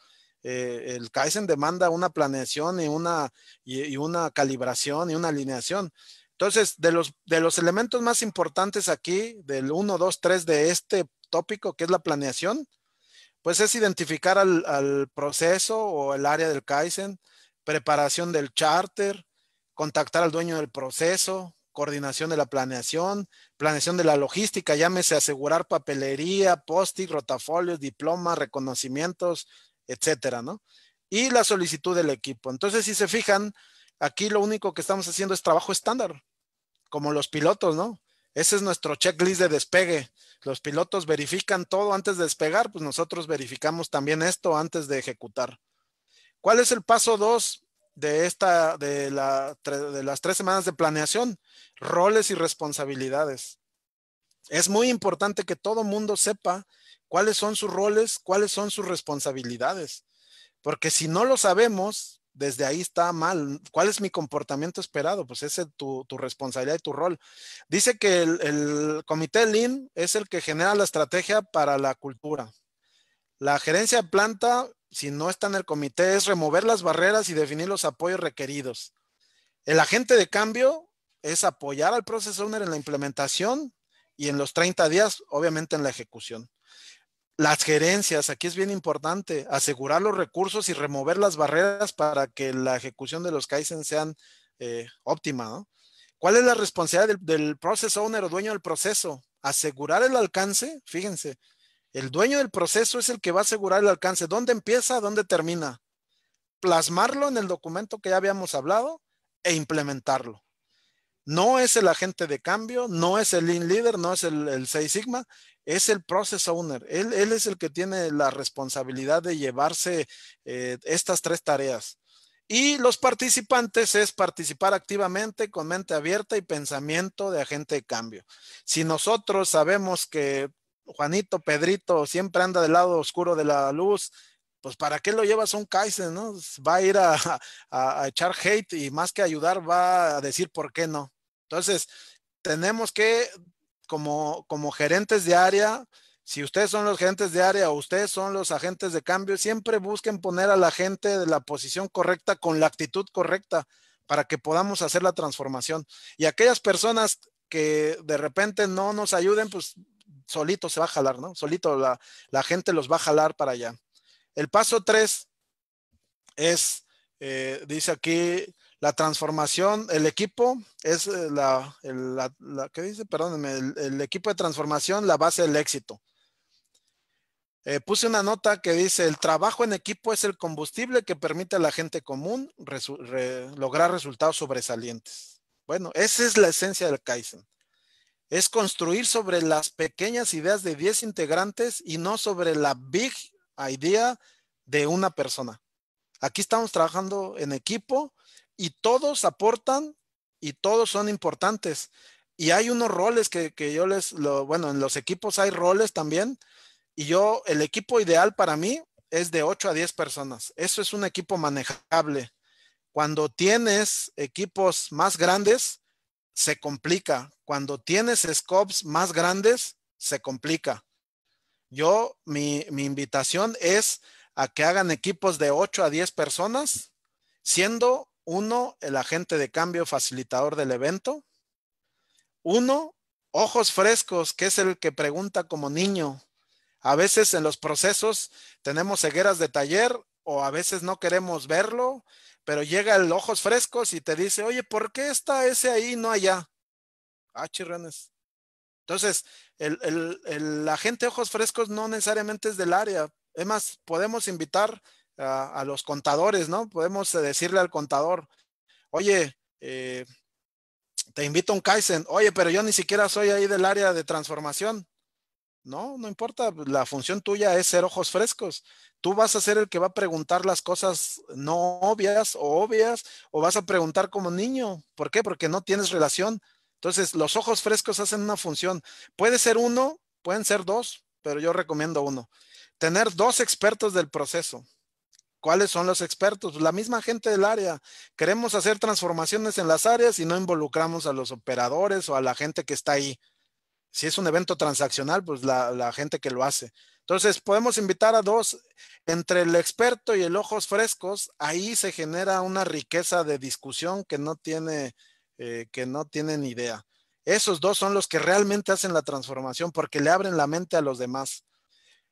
Eh, el Kaizen demanda una planeación y una, y, una calibración y una alineación. Entonces, de los, de los elementos más importantes aquí, del 1, 2, 3 de este tópico, que es la planeación, pues es identificar al, al proceso o el área del Kaizen, preparación del charter, contactar al dueño del proceso, coordinación de la planeación, planeación de la logística, llámese asegurar papelería, post-it, rotafolios, diplomas, reconocimientos, etcétera, ¿no? Y la solicitud del equipo. Entonces, si se fijan, aquí lo único que estamos haciendo es trabajo estándar, como los pilotos, ¿no? Ese es nuestro checklist de despegue. Los pilotos verifican todo antes de despegar, pues nosotros verificamos también esto antes de ejecutar. ¿Cuál es el paso 2? de esta, de, la, de las tres semanas de planeación, roles y responsabilidades. Es muy importante que todo mundo sepa cuáles son sus roles, cuáles son sus responsabilidades, porque si no lo sabemos, desde ahí está mal. ¿Cuál es mi comportamiento esperado? Pues ese, es tu, tu, responsabilidad y tu rol. Dice que el, comité Lean es el que genera la estrategia para la cultura. La gerencia de planta si no está en el comité, es remover las barreras y definir los apoyos requeridos. El agente de cambio es apoyar al process owner en la implementación y en los 30 días, obviamente, en la ejecución. Las gerencias, aquí es bien importante, asegurar los recursos y remover las barreras para que la ejecución de los Kaizen sean eh, óptima. ¿Cuál es la responsabilidad del, del process owner o dueño del proceso? Asegurar el alcance, fíjense, el dueño del proceso es el que va a asegurar el alcance. ¿Dónde empieza? ¿Dónde termina? Plasmarlo en el documento que ya habíamos hablado e implementarlo. No es el agente de cambio, no es el Lean Leader, no es el, seis Sigma, es el Process Owner. Él, es el que tiene la responsabilidad de llevarse eh, estas tres tareas. Y los participantes es participar activamente con mente abierta y pensamiento de agente de cambio. Si nosotros sabemos que Juanito, Pedrito, siempre anda del lado oscuro de la luz, pues ¿para qué lo llevas a un Kaizen, no? Pues, va a ir a, a, a echar hate y más que ayudar va a decir por qué no. Entonces, tenemos que, como, como gerentes de área, si ustedes son los gerentes de área o ustedes son los agentes de cambio, siempre busquen poner a la gente de la posición correcta con la actitud correcta para que podamos hacer la transformación. Y aquellas personas que de repente no nos ayuden, pues solito se va a jalar, ¿no? Solito la, gente los va a jalar para allá. El paso tres es, eh, dice aquí, la transformación, el equipo es eh, la, ¿qué dice? Perdónenme, el, equipo de transformación, la base del éxito. Eh, puse una nota que dice, el trabajo en equipo es el combustible que permite a la gente común lograr resultados sobresalientes. Bueno, esa es la esencia del Kaizen es construir sobre las pequeñas ideas de 10 integrantes y no sobre la big idea de una persona. Aquí estamos trabajando en equipo y todos aportan y todos son importantes. Y hay unos roles que, que yo les, lo, bueno, en los equipos hay roles también. Y yo, el equipo ideal para mí es de 8 a 10 personas. Eso es un equipo manejable. Cuando tienes equipos más grandes, se complica. Cuando tienes scopes más grandes, se complica. Yo, mi, invitación es a que hagan equipos de 8 a 10 personas, siendo uno el agente de cambio facilitador del evento, uno, ojos frescos, que es el que pregunta como niño. A veces en los procesos tenemos cegueras de taller o a veces no queremos verlo pero llega el ojos frescos y te dice, oye, ¿por qué está ese ahí y no allá? Ah, chirrenes. Entonces, el, el, la gente ojos frescos no necesariamente es del área. Es más, podemos invitar a, los contadores, ¿no? Podemos eh, decirle al contador, oye, eh, te invito a un Kaizen, oye, pero yo ni siquiera soy ahí del área de transformación. No, no importa, la función tuya es ser ojos frescos. Tú vas a ser el que va a preguntar las cosas no obvias o obvias, o vas a preguntar como niño. ¿Por qué? Porque no tienes relación. Entonces, los ojos frescos hacen una función. Puede ser uno, pueden ser dos, pero yo recomiendo uno. Tener dos expertos del proceso. ¿Cuáles son los expertos? La misma gente del área. Queremos hacer transformaciones en las áreas y no involucramos a los operadores o a la gente que está ahí. Si es un evento transaccional, pues la, gente que lo hace. Entonces, podemos invitar a dos, entre el experto y el ojos frescos, ahí se genera una riqueza de discusión que no tiene, eh, que no tienen idea. Esos dos son los que realmente hacen la transformación porque le abren la mente a los demás.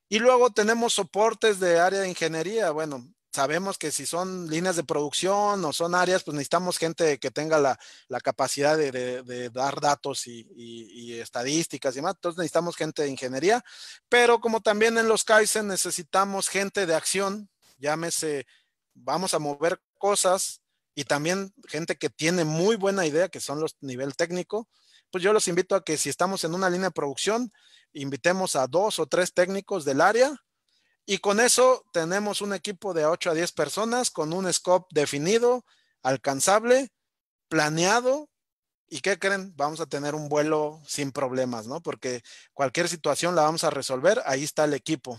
Y luego tenemos soportes de área de ingeniería. Bueno, sabemos que si son líneas de producción o son áreas, pues necesitamos gente que tenga la, capacidad de, dar datos y, estadísticas y demás. Entonces necesitamos gente de ingeniería, pero como también en los Kaizen necesitamos gente de acción, llámese, vamos a mover cosas y también gente que tiene muy buena idea, que son los nivel técnico. Pues yo los invito a que si estamos en una línea de producción, invitemos a dos o tres técnicos del área y con eso tenemos un equipo de 8 a 10 personas con un scope definido, alcanzable, planeado. ¿Y qué creen? Vamos a tener un vuelo sin problemas, ¿no? Porque cualquier situación la vamos a resolver. Ahí está el equipo.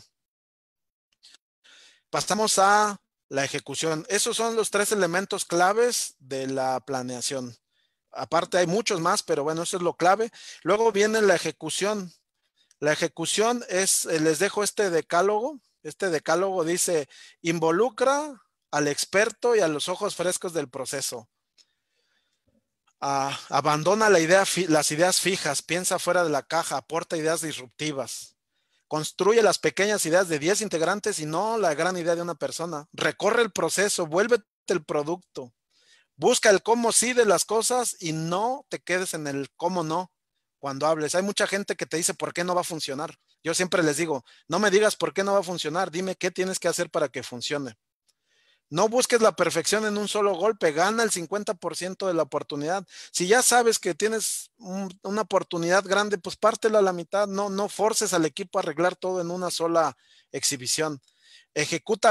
Pasamos a la ejecución. Esos son los tres elementos claves de la planeación. Aparte hay muchos más, pero bueno, eso es lo clave. Luego viene la ejecución. La ejecución es, eh, les dejo este decálogo este decálogo dice, involucra al experto y a los ojos frescos del proceso. abandona la idea, las ideas fijas, piensa fuera de la caja, aporta ideas disruptivas. Construye las pequeñas ideas de 10 integrantes y no la gran idea de una persona. Recorre el proceso, vuélvete el producto. Busca el cómo sí de las cosas y no te quedes en el cómo no cuando hables. Hay mucha gente que te dice por qué no va a funcionar. Yo siempre les digo, no me digas por qué no va a funcionar, dime qué tienes que hacer para que funcione. No busques la perfección en un solo golpe, gana el 50% de la oportunidad. Si ya sabes que tienes una oportunidad grande, pues pártela a la mitad, no, no forces al equipo a arreglar todo en una sola exhibición.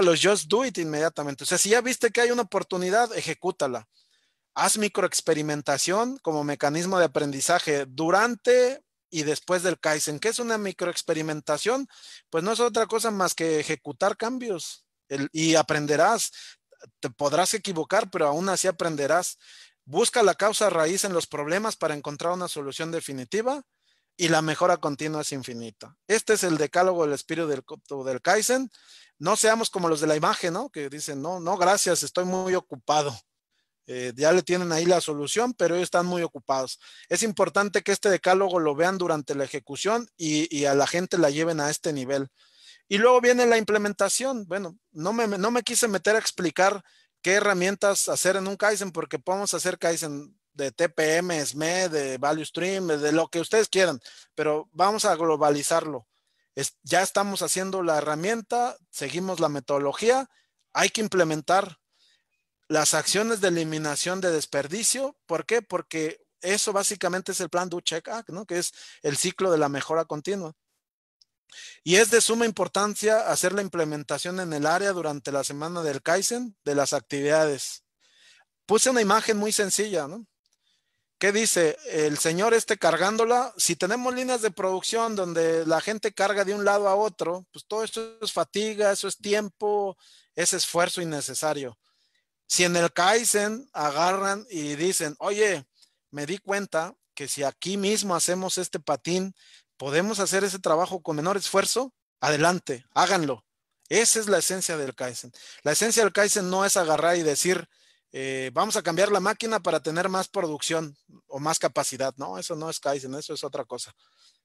los just do it inmediatamente. O sea, si ya viste que hay una oportunidad, ejecútala. Haz microexperimentación como mecanismo de aprendizaje durante y después del Kaizen. ¿Qué es una microexperimentación? Pues no es otra cosa más que ejecutar cambios y aprenderás. Te podrás equivocar, pero aún así aprenderás. Busca la causa raíz en los problemas para encontrar una solución definitiva y la mejora continua es infinita. Este es el decálogo del espíritu del, del Kaizen. No seamos como los de la imagen, ¿no? Que dicen, no, no, gracias, estoy muy ocupado. Eh, ya le tienen ahí la solución, pero ellos están muy ocupados. Es importante que este decálogo lo vean durante la ejecución y, a la gente la lleven a este nivel. Y luego viene la implementación. Bueno, no me, quise meter a explicar qué herramientas hacer en un Kaizen, porque podemos hacer Kaizen de TPM, SME, de Value Stream, de lo que ustedes quieran, pero vamos a globalizarlo. ya estamos haciendo la herramienta, seguimos la metodología, hay que implementar las acciones de eliminación de desperdicio. ¿Por qué? Porque eso básicamente es el plan Do Check Act, ¿no? Que es el ciclo de la mejora continua. Y es de suma importancia hacer la implementación en el área durante la semana del Kaizen de las actividades. Puse una imagen muy sencilla, ¿no? ¿Qué dice? El señor este cargándola. Si tenemos líneas de producción donde la gente carga de un lado a otro, pues todo eso es fatiga, eso es tiempo, es esfuerzo innecesario. Si en el Kaizen agarran y dicen, oye, me di cuenta que si aquí mismo hacemos este patín, podemos hacer ese trabajo con menor esfuerzo, adelante, háganlo. Esa es la esencia del Kaizen. La esencia del Kaizen no es agarrar y decir, eh, vamos a cambiar la máquina para tener más producción o más capacidad. No, eso no es Kaizen, eso es otra cosa.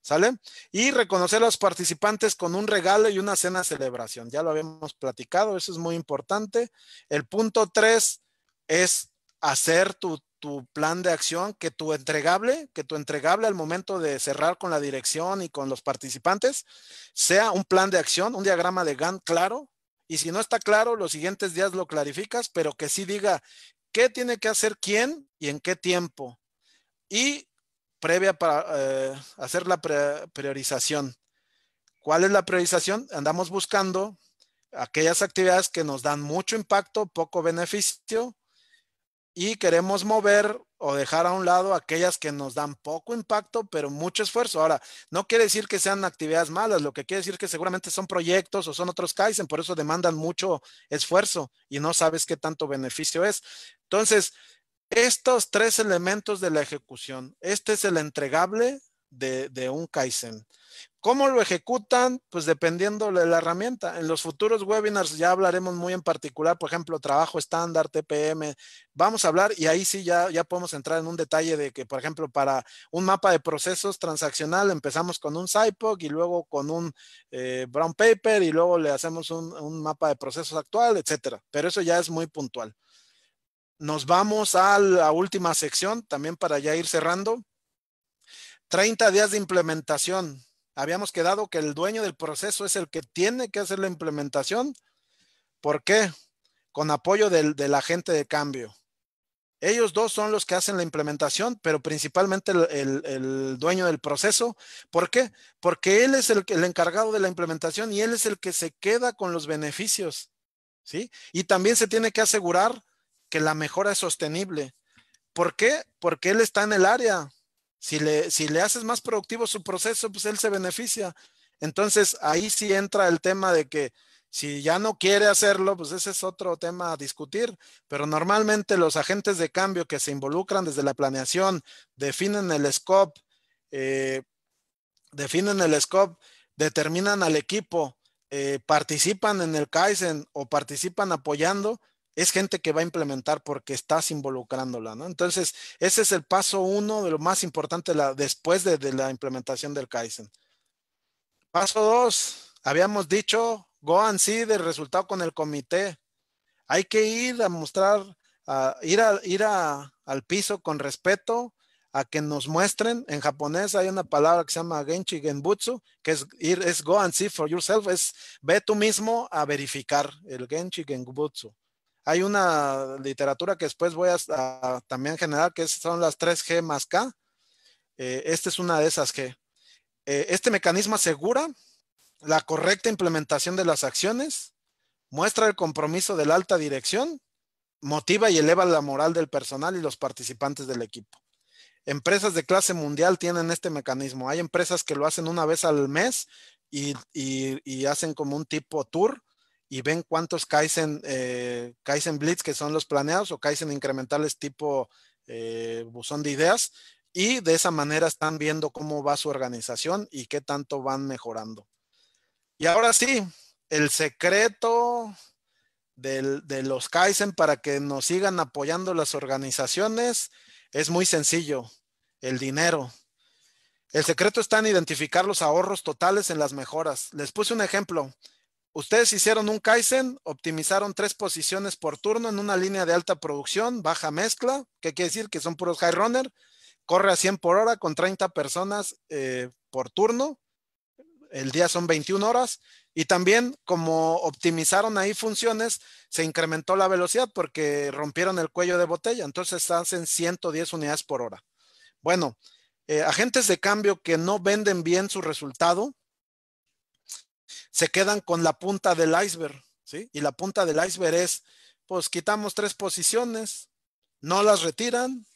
¿sale? Y reconocer a los participantes con un regalo y una cena celebración. Ya lo habíamos platicado, eso es muy importante. El punto tres es hacer tu, plan de acción, que tu entregable, que tu entregable al momento de cerrar con la dirección y con los participantes sea un plan de acción, un diagrama de GAN claro. Y si no está claro, los siguientes días lo clarificas, pero que sí diga qué tiene que hacer quién y en qué tiempo. Y previa para eh, hacer la priorización. ¿Cuál es la priorización? Andamos buscando aquellas actividades que nos dan mucho impacto, poco beneficio y queremos mover o dejar a un lado aquellas que nos dan poco impacto, pero mucho esfuerzo. Ahora, no quiere decir que sean actividades malas, lo que quiere decir que seguramente son proyectos o son otros Kaizen, por eso demandan mucho esfuerzo y no sabes qué tanto beneficio es. Entonces, estos tres elementos de la ejecución, este es el entregable de, un Kaizen. ¿Cómo lo ejecutan? Pues dependiendo de la herramienta. En los futuros webinars ya hablaremos muy en particular, por ejemplo, trabajo estándar, TPM. Vamos a hablar y ahí sí ya, ya podemos entrar en un detalle de que, por ejemplo, para un mapa de procesos transaccional empezamos con un SIPOC y luego con un eh, brown paper y luego le hacemos un, un mapa de procesos actual, etcétera. Pero eso ya es muy puntual. Nos vamos a la última sección, también para ya ir cerrando. 30 días de implementación. Habíamos quedado que el dueño del proceso es el que tiene que hacer la implementación. ¿Por qué? Con apoyo del, la agente de cambio. Ellos dos son los que hacen la implementación, pero principalmente el, dueño del proceso. ¿Por qué? Porque él es el, el encargado de la implementación y él es el que se queda con los beneficios. ¿sí? Y también se tiene que asegurar que la mejora es sostenible. ¿Por qué? Porque él está en el área. Si le, si haces más productivo su proceso, pues él se beneficia. Entonces ahí sí entra el tema de que si ya no quiere hacerlo, pues ese es otro tema a discutir. Pero normalmente los agentes de cambio que se involucran desde la planeación, definen el scope, eh, definen el scope, determinan al equipo, eh, participan en el Kaizen o participan apoyando, es gente que va a implementar porque estás involucrándola, ¿no? Entonces, ese es el paso uno de lo más importante después de, la implementación del Kaizen. Paso dos, habíamos dicho, go and see del resultado con el comité. Hay que ir a mostrar, ir, a, ir al piso con respeto, a que nos muestren. En japonés hay una palabra que se llama Genchi Genbutsu, que es ir, es go and see for yourself, es ve tú mismo a verificar el Genchi Genbutsu. Hay una literatura que después voy a, también generar, que son las 3G más K. Eh, esta es una de esas G. Eh, este mecanismo asegura la correcta implementación de las acciones, muestra el compromiso de la alta dirección, motiva y eleva la moral del personal y los participantes del equipo. Empresas de clase mundial tienen este mecanismo. Hay empresas que lo hacen una vez al mes y hacen como un tipo tour y ven cuántos Kaizen, eh, Kaizen Blitz que son los planeados o Kaizen incrementales tipo eh, buzón de ideas y de esa manera están viendo cómo va su organización y qué tanto van mejorando. Y ahora sí, el secreto de los Kaizen para que nos sigan apoyando las organizaciones es muy sencillo, el dinero. El secreto está en identificar los ahorros totales en las mejoras. Les puse un ejemplo. Ustedes hicieron un Kaizen, optimizaron tres posiciones por turno en una línea de alta producción, baja mezcla, que quiere decir que son puros high runner, corre a 100 por hora con 30 personas eh, por turno, el día son 21 horas, y también como optimizaron ahí funciones, se incrementó la velocidad porque rompieron el cuello de botella, entonces hacen 110 unidades por hora. Bueno, eh, agentes de cambio que no venden bien su resultado, se quedan con la punta del iceberg, ¿sí? Y la punta del iceberg es, pues quitamos tres posiciones, no las retiran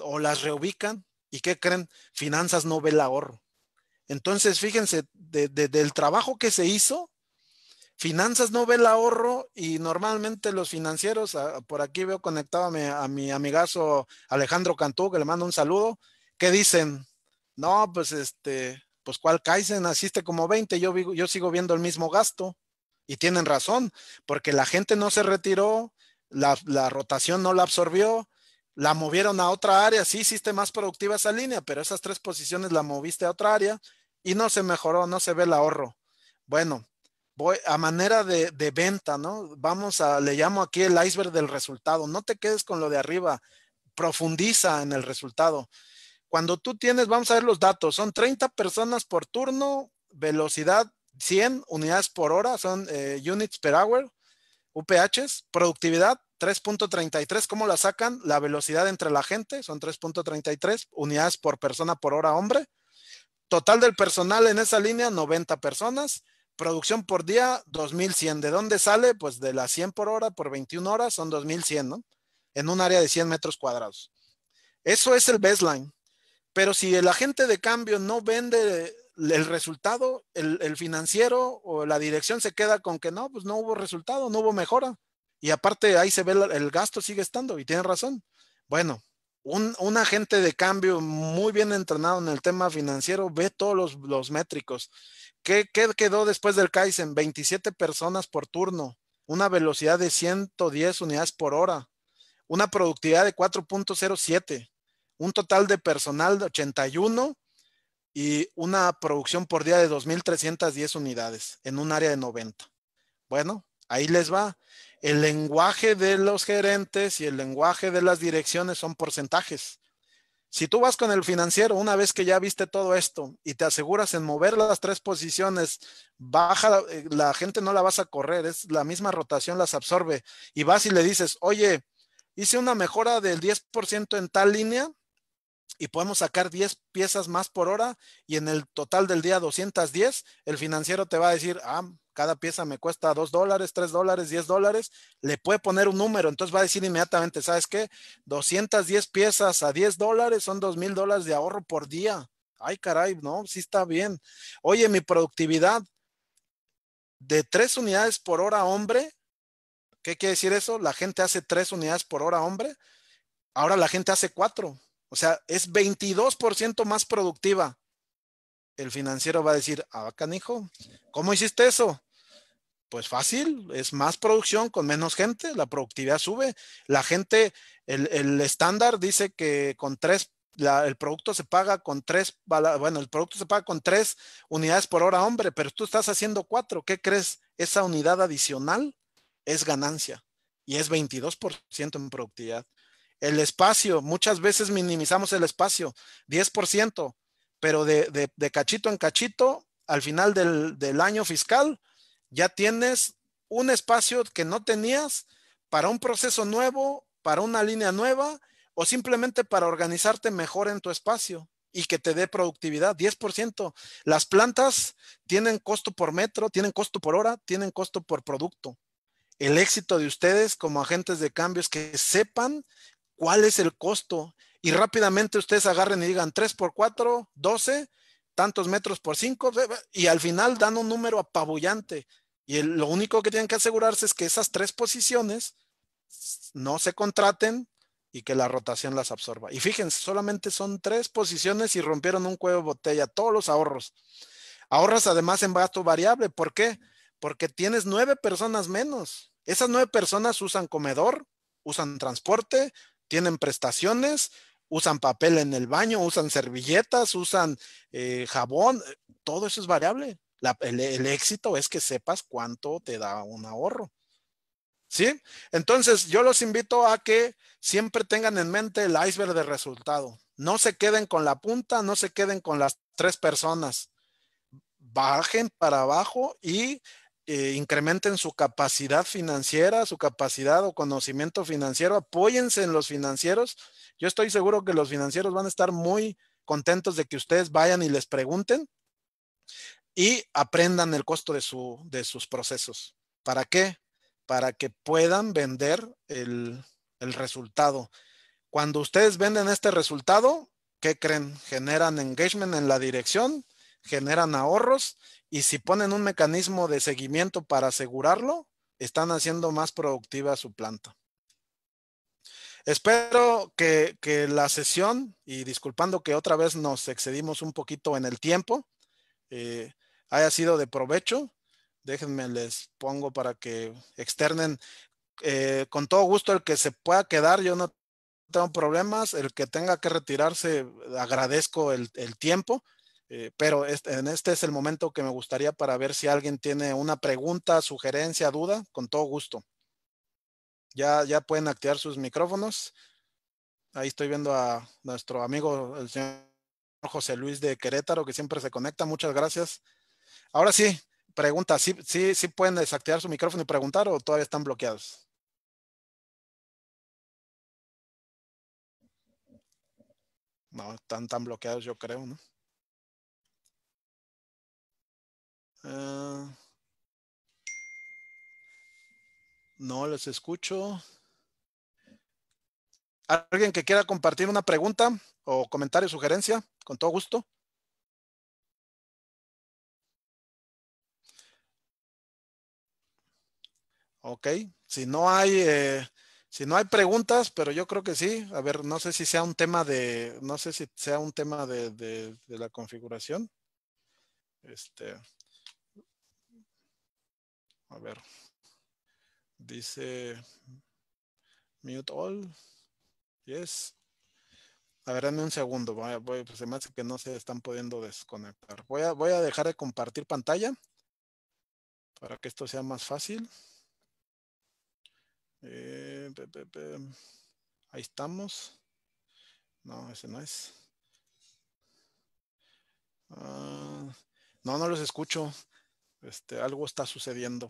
o las reubican, ¿y qué creen? Finanzas no ve el ahorro. Entonces, fíjense, del trabajo que se hizo, finanzas no ve el ahorro y normalmente los financieros, por aquí veo conectado a mi, a mi, amigazo Alejandro Cantú, que le mando un saludo, que dicen, no, pues este, pues ¿cuál Kaizen? Asiste como 20, yo, yo sigo viendo el mismo gasto. Y tienen razón, porque la gente no se retiró, la, rotación no la absorbió, la movieron a otra área, sí hiciste más productiva esa línea, pero esas tres posiciones la moviste a otra área y no se mejoró, no se ve el ahorro. Bueno, voy a manera de, de, venta, ¿no? Vamos a, le llamo aquí el iceberg del resultado. No te quedes con lo de arriba, profundiza en el resultado. Cuando tú tienes, vamos a ver los datos, son 30 personas por turno, velocidad 100 unidades por hora, son eh, units per hour, UPHs, productividad 3.33, ¿cómo la sacan? La velocidad entre la gente, son 3.33 unidades por persona por hora hombre. Total del personal en esa línea, 90 personas. Producción por día, 2100. ¿De dónde sale? Pues de las 100 por hora por 21 horas son 2100, ¿no? En un área de 100 metros cuadrados. Eso es el baseline. Pero si el agente de cambio no vende el resultado, el, financiero o la dirección se queda con que no, pues no hubo resultado, no hubo mejora. Y aparte ahí se ve el, gasto sigue estando y tiene razón. Bueno, un, agente de cambio muy bien entrenado en el tema financiero ve todos los, métricos. ¿Qué, quedó después del Kaizen? 27 personas por turno, una velocidad de 110 unidades por hora, una productividad de 4.07 un total de personal de 81 y una producción por día de 2.310 unidades en un área de 90. Bueno, ahí les va. El lenguaje de los gerentes y el lenguaje de las direcciones son porcentajes. Si tú vas con el financiero, una vez que ya viste todo esto y te aseguras en mover las tres posiciones, baja, eh, la gente no la vas a correr, es la misma rotación, las absorbe. Y vas y le dices, oye, hice una mejora del 10% en tal línea, y podemos sacar 10 piezas más por hora y en el total del día 210, el financiero te va a decir, ah, cada pieza me cuesta 2 dólares, 3 dólares, 10 dólares, le puede poner un número, entonces va a decir inmediatamente, ¿sabes qué? 210 piezas a 10 dólares son 2 mil dólares de ahorro por día. Ay, caray, no, sí está bien. Oye, mi productividad de 3 unidades por hora hombre, ¿qué quiere decir eso? La gente hace 3 unidades por hora hombre, ahora la gente hace 4 o sea, es 22% más productiva. El financiero va a decir, ah, canijo, ¿cómo hiciste eso? Pues fácil, es más producción con menos gente, la productividad sube. La gente, el, estándar dice que con tres, el producto se paga con tres, bueno, el producto se paga con tres unidades por hora hombre, pero tú estás haciendo cuatro, ¿qué crees? Esa unidad adicional es ganancia y es 22% en productividad. El espacio, muchas veces minimizamos el espacio, 10%, pero de, de cachito en cachito, al final del, del año fiscal, ya tienes un espacio que no tenías para un proceso nuevo, para una línea nueva o simplemente para organizarte mejor en tu espacio y que te dé productividad, 10%. Las plantas tienen costo por metro, tienen costo por hora, tienen costo por producto. El éxito de ustedes como agentes de cambio es que sepan cuál es el costo. Y rápidamente ustedes agarren y digan 3 por 4, 12, tantos metros por 5, y al final dan un número apabullante. Y lo único que tienen que asegurarse es que esas tres posiciones no se contraten y que la rotación las absorba. Y fíjense, solamente son tres posiciones y rompieron un cuello de botella, todos los ahorros. Ahorras además en gasto variable. ¿Por qué? Porque tienes nueve personas menos. Esas nueve personas usan comedor, usan transporte, tienen prestaciones, usan papel en el baño, usan servilletas, usan eh, jabón, eh, todo eso es variable. el, el, éxito es que sepas cuánto te da un ahorro. ¿Sí? Entonces, yo los invito a que siempre tengan en mente el iceberg de resultado. No se queden con la punta, no se queden con las tres personas. Bajen para abajo y eh, incrementen su capacidad financiera, su capacidad o conocimiento financiero, apóyense en los financieros. Yo estoy seguro que los financieros van a estar muy contentos de que ustedes vayan y les pregunten y aprendan el costo de, sus procesos. ¿Para qué? Para que puedan vender el, el resultado. Cuando ustedes venden este resultado, ¿qué creen? Generan engagement en la dirección, generan ahorros y si ponen un mecanismo de seguimiento para asegurarlo, están haciendo más productiva su planta. Espero que, la sesión, y disculpando que otra vez nos excedimos un poquito en el tiempo, eh, haya sido de provecho. Déjenme, les pongo para que externen eh, con todo gusto el que se pueda quedar. Yo no tengo problemas. El que tenga que retirarse, agradezco el tiempo. Eh, pero en este es el momento que me gustaría para ver si alguien tiene una pregunta, sugerencia, duda, con todo gusto. Ya, ya pueden activar sus micrófonos. Ahí estoy viendo a nuestro amigo, el señor José Luis de Querétaro, que siempre se conecta. Muchas gracias. Ahora sí, pregunta, ¿sí, sí, sí pueden desactivar su micrófono y preguntar o todavía están bloqueados? No, están tan bloqueados, yo creo, ¿no? Eh, no les escucho. ¿Alguien que quiera compartir una pregunta o comentario, sugerencia? Con todo gusto. Ok, si no hay, eh, si no hay preguntas, pero yo creo que sí. A ver, no sé si sea un tema de, no sé si sea un tema de, de la configuración. Este. A ver. Dice mute all. Yes. A ver, dame un segundo. Voy, pues, se me hace que no se están pudiendo desconectar. Voy a, voy a dejar de compartir pantalla para que esto sea más fácil. Eh, Ahí estamos. No, ese no es. Ah, no, no los escucho. Este, algo está sucediendo.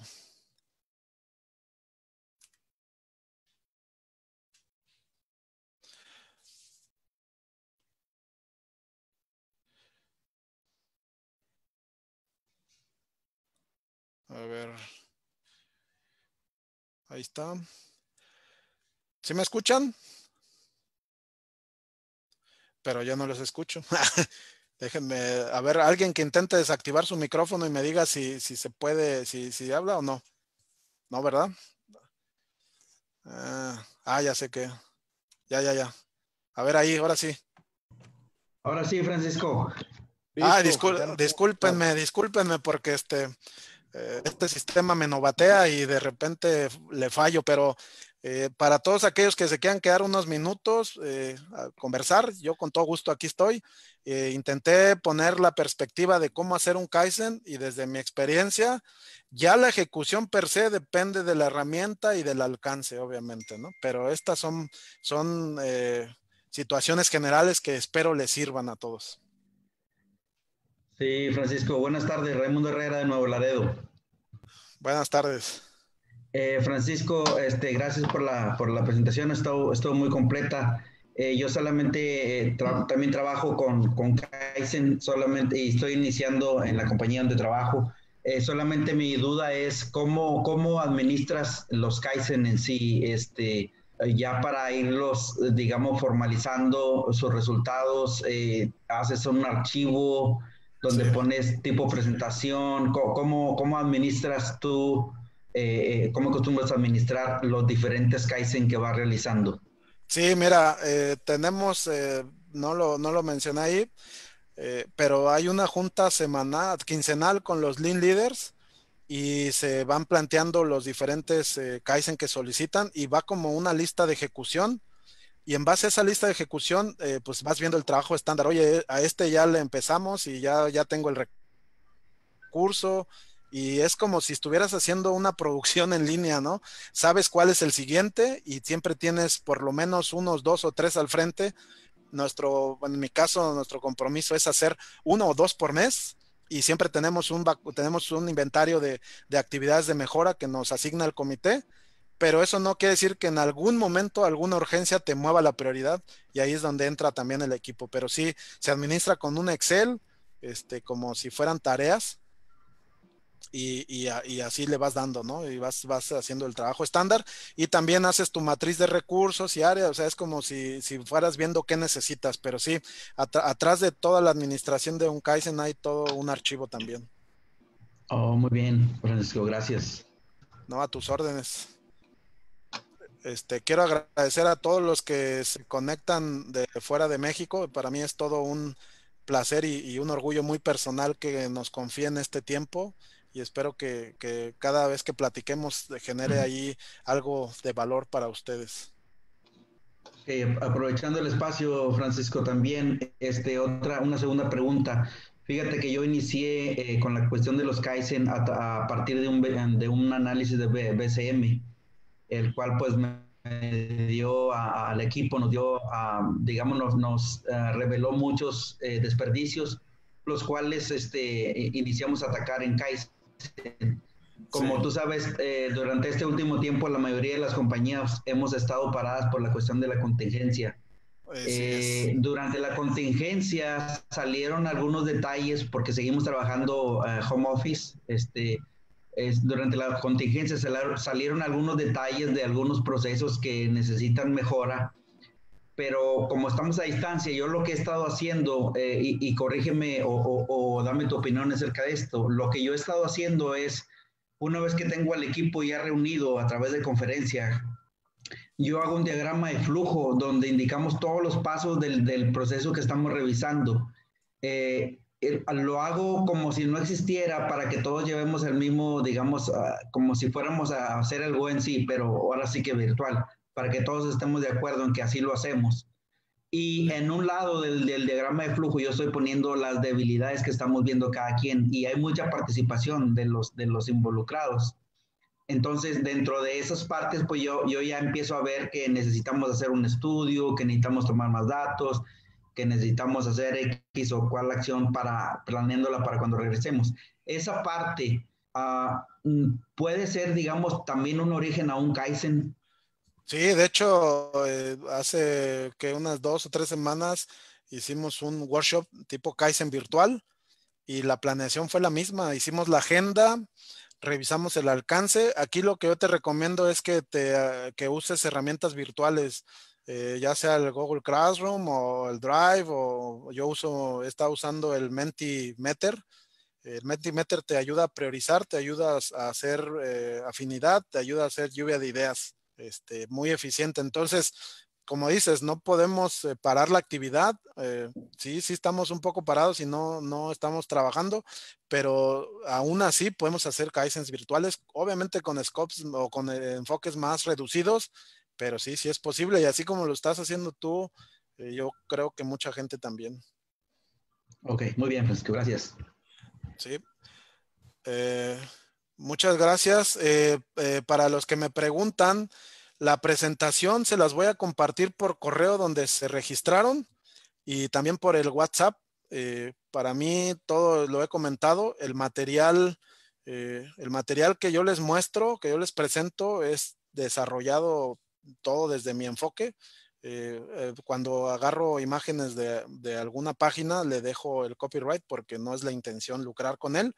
A ver. Ahí está. ¿Sí me escuchan? Pero ya no los escucho. Déjenme, a ver, alguien que intente desactivar su micrófono y me diga si, se puede, si, si habla o no. No, ¿verdad? ah, ah ya sé que. Ya, ya, ya. A ver ahí, ahora sí. Ahora sí, Francisco. Ah, discúlpenme, discúlpenme porque este, eh, este sistema me novatea y de repente le fallo, pero eh, para todos aquellos que se quieran quedar unos minutos eh, a conversar, yo con todo gusto aquí estoy. Eh, intenté poner la perspectiva de cómo hacer un Kaizen y desde mi experiencia, ya la ejecución per se depende de la herramienta y del alcance, obviamente, ¿no? Pero estas son, son eh, situaciones generales que espero les sirvan a todos. Sí, Francisco, buenas tardes. Raimundo Herrera de Nuevo Laredo. Buenas tardes. Eh, Francisco, este, gracias por la, presentación, estuvo muy completa. Eh, yo solamente eh, también trabajo con, Kaizen solamente, y estoy iniciando en la compañía donde trabajo. Eh, solamente mi duda es cómo, administras los Kaizen en sí, este, ya para irlos, digamos, formalizando sus resultados, haces un archivo donde pones tipo presentación, cómo, cómo administras tú, cómo acostumbras administrar los diferentes Kaizen que vas realizando. Sí, mira, eh, tenemos, eh, no, lo, no lo mencioné ahí, eh, pero hay una junta semanal, quincenal con los Lean Leaders y se van planteando los diferentes Kaizen que solicitan y va como una lista de ejecución y en base a esa lista de ejecución, pues vas viendo el trabajo estándar. Oye, a este ya le empezamos y ya, ya tengo el recurso, y es como si estuvieras haciendo una producción en línea, ¿no? Sabes cuál es el siguiente y siempre tienes por lo menos unos dos o tres al frente. Nuestro, en mi caso, nuestro compromiso es hacer uno o dos por mes y siempre tenemos un, tenemos un inventario de, actividades de mejora que nos asigna el comité, pero eso no quiere decir que en algún momento alguna urgencia te mueva la prioridad y ahí es donde entra también el equipo, pero sí se administra con un Excel, este, como si fueran tareas y, así le vas dando, ¿no? Y vas, haciendo el trabajo estándar y también haces tu matriz de recursos y áreas, o sea, es como si, fueras viendo qué necesitas, pero sí, atrás de toda la administración de un Kaizen hay todo un archivo también. Oh, muy bien, Francisco, gracias. No, a tus órdenes. Este, quiero agradecer a todos los que se conectan de fuera de México, para mí es todo un placer y, y un orgullo muy personal que nos confíen este tiempo y espero que, que cada vez que platiquemos genere ahí algo de valor para ustedes. Eh, aprovechando el espacio, Francisco, también este, otra, una segunda pregunta. Fíjate que yo inicié eh, con la cuestión de los Kaizen a, partir de un, de un, análisis de BCM, el cual pues me dio al equipo, nos dio, a, digamos, nos, eh, reveló muchos desperdicios, los cuales este, iniciamos a atacar en Kaizen. Como tú sabes, eh, durante este último tiempo la mayoría de las compañías hemos estado paradas por la cuestión de la contingencia. Eh, durante la contingencia salieron algunos detalles porque seguimos trabajando eh, home office. Este, durante la contingencia salieron algunos detalles de algunos procesos que necesitan mejora pero como estamos a distancia, yo lo que he estado haciendo, eh, y, corrígeme o, dame tu opinión acerca de esto, lo que yo he estado haciendo es, una vez que tengo al equipo ya reunido a través de conferencia, yo hago un diagrama de flujo donde indicamos todos los pasos del, proceso que estamos revisando. Eh, eh, lo hago como si no existiera para que todos llevemos el mismo, digamos, ah, como si fuéramos a hacer algo en sí, pero ahora sí que virtual para que todos estemos de acuerdo en que así lo hacemos. Y en un lado del, del diagrama de flujo yo estoy poniendo las debilidades que estamos viendo cada quien y hay mucha participación de los, de los involucrados. Entonces, dentro de esas partes, pues yo, yo ya empiezo a ver que necesitamos hacer un estudio, que necesitamos tomar más datos, que necesitamos hacer X o cual acción para planeándola para cuando regresemos. Esa parte ah, mm, puede ser, digamos, también un origen a un Kaizen, Sí, de hecho, eh, hace que unas dos o tres semanas hicimos un workshop tipo Kaizen virtual y la planeación fue la misma. Hicimos la agenda, revisamos el alcance. Aquí lo que yo te recomiendo es que, te, ah, uses herramientas virtuales, eh, ya sea el Google Classroom o el Drive, o yo uso, está usando el Mentimeter. El Mentimeter te ayuda a priorizar, te ayuda a hacer eh, afinidad, te ayuda a hacer lluvia de ideas. Este, muy eficiente. Entonces, como dices, no podemos parar la actividad. Eh, sí, sí estamos un poco parados y no, no estamos trabajando, pero aún así podemos hacer Kaizens virtuales, obviamente con scopes o con eh, enfoques más reducidos, pero sí, sí es posible. Y así como lo estás haciendo tú, eh, yo creo que mucha gente también. Ok, muy bien, Francisco, gracias. Sí. Muchas gracias. Eh, eh, para los que me preguntan, la presentación se las voy a compartir por correo donde se registraron y también por el WhatsApp. Eh, para mí, todo lo he comentado, el material, el material que yo les muestro, que yo les presento, es desarrollado todo desde mi enfoque. cuando agarro imágenes de, de, alguna página, le dejo el copyright porque no es la intención lucrar con él.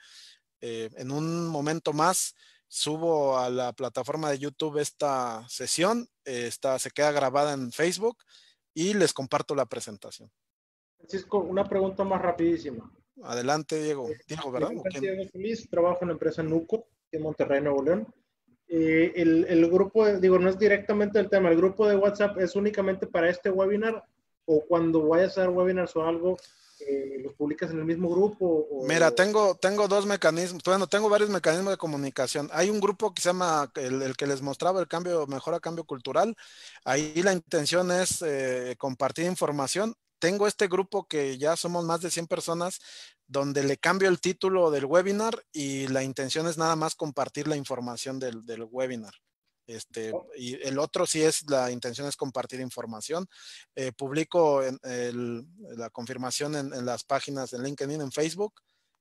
Eh, en un momento más subo a la plataforma de YouTube esta sesión, eh, esta se queda grabada en Facebook y les comparto la presentación. Francisco, una pregunta más rapidísima. Adelante, Diego. Eh, Diego, ¿verdad? Diego feliz. trabajo en la empresa Nuco, en Monterrey, Nuevo León. el, grupo, digo, no es directamente el tema, el grupo de WhatsApp es únicamente para este webinar o cuando vayas a hacer webinars o algo, los publicas en el mismo grupo? Mira, tengo, tengo dos mecanismos, bueno, tengo varios mecanismos de comunicación. Hay un grupo que se llama el, que les mostraba el cambio, a cambio cultural. Ahí la intención es eh, compartir información. Tengo este grupo que ya somos más de 100 personas, donde le cambio el título del webinar y la intención es nada más compartir la información del webinar. Este, oh. y el otro sí es, la intención es compartir información. Eh, publico la confirmación en, las páginas de LinkedIn, en Facebook,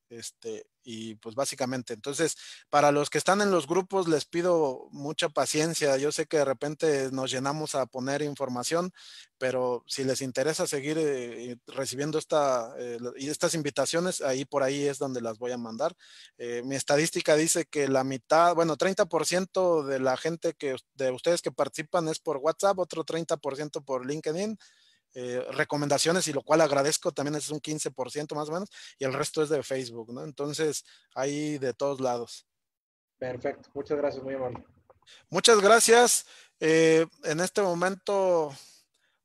este, y pues básicamente, entonces, para los que están en los grupos, les pido mucha paciencia. Yo sé que de repente nos llenamos a poner información, pero si les interesa seguir eh, recibiendo esta, eh, estas invitaciones, ahí por ahí es donde las voy a mandar. Eh, mi estadística dice que la mitad, bueno, 30% de la gente que de ustedes que participan es por WhatsApp, otro 30% por LinkedIn eh, recomendaciones y lo cual agradezco también es un 15% más o menos y el resto es de Facebook, ¿no? Entonces ahí de todos lados. Perfecto, muchas gracias, muy amable. Muchas gracias. Eh, en este momento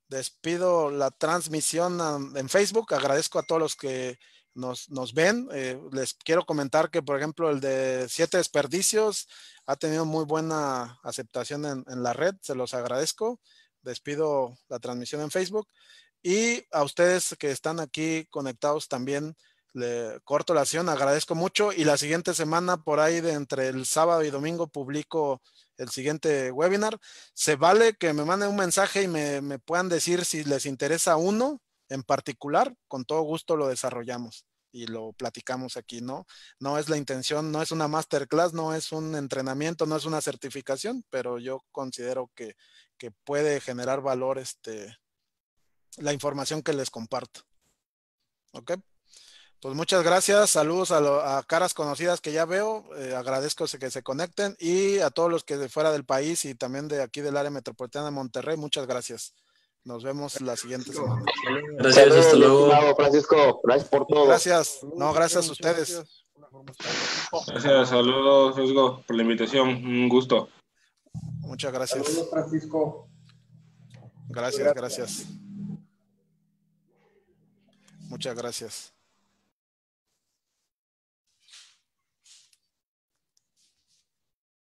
despido la transmisión en Facebook. Agradezco a todos los que nos, ven. Eh, les quiero comentar que, por ejemplo, el de Siete Desperdicios ha tenido muy buena aceptación en la red. Se los agradezco despido la transmisión en Facebook y a ustedes que están aquí conectados también le corto la acción, agradezco mucho y la siguiente semana por ahí de entre el sábado y domingo publico el siguiente webinar. Se vale que me manden un mensaje y me, me puedan decir si les interesa uno en particular, con todo gusto lo desarrollamos y lo platicamos aquí, ¿no? No es la intención, no es una masterclass, no es un entrenamiento, no es una certificación, pero yo considero que que puede generar valor este, la información que les comparto. ¿Ok? Pues muchas gracias, saludos a, caras conocidas que ya veo, eh, agradezco que se conecten y a todos los que de fuera del país y también de aquí del área metropolitana de Monterrey, muchas gracias. Nos vemos la siguiente semana. Gracias, Francisco, gracias por todo. Gracias, no, gracias a ustedes. Gracias, saludos, por la invitación, un gusto. Muchas gracias. Francisco. gracias. gracias. Muchas gracias.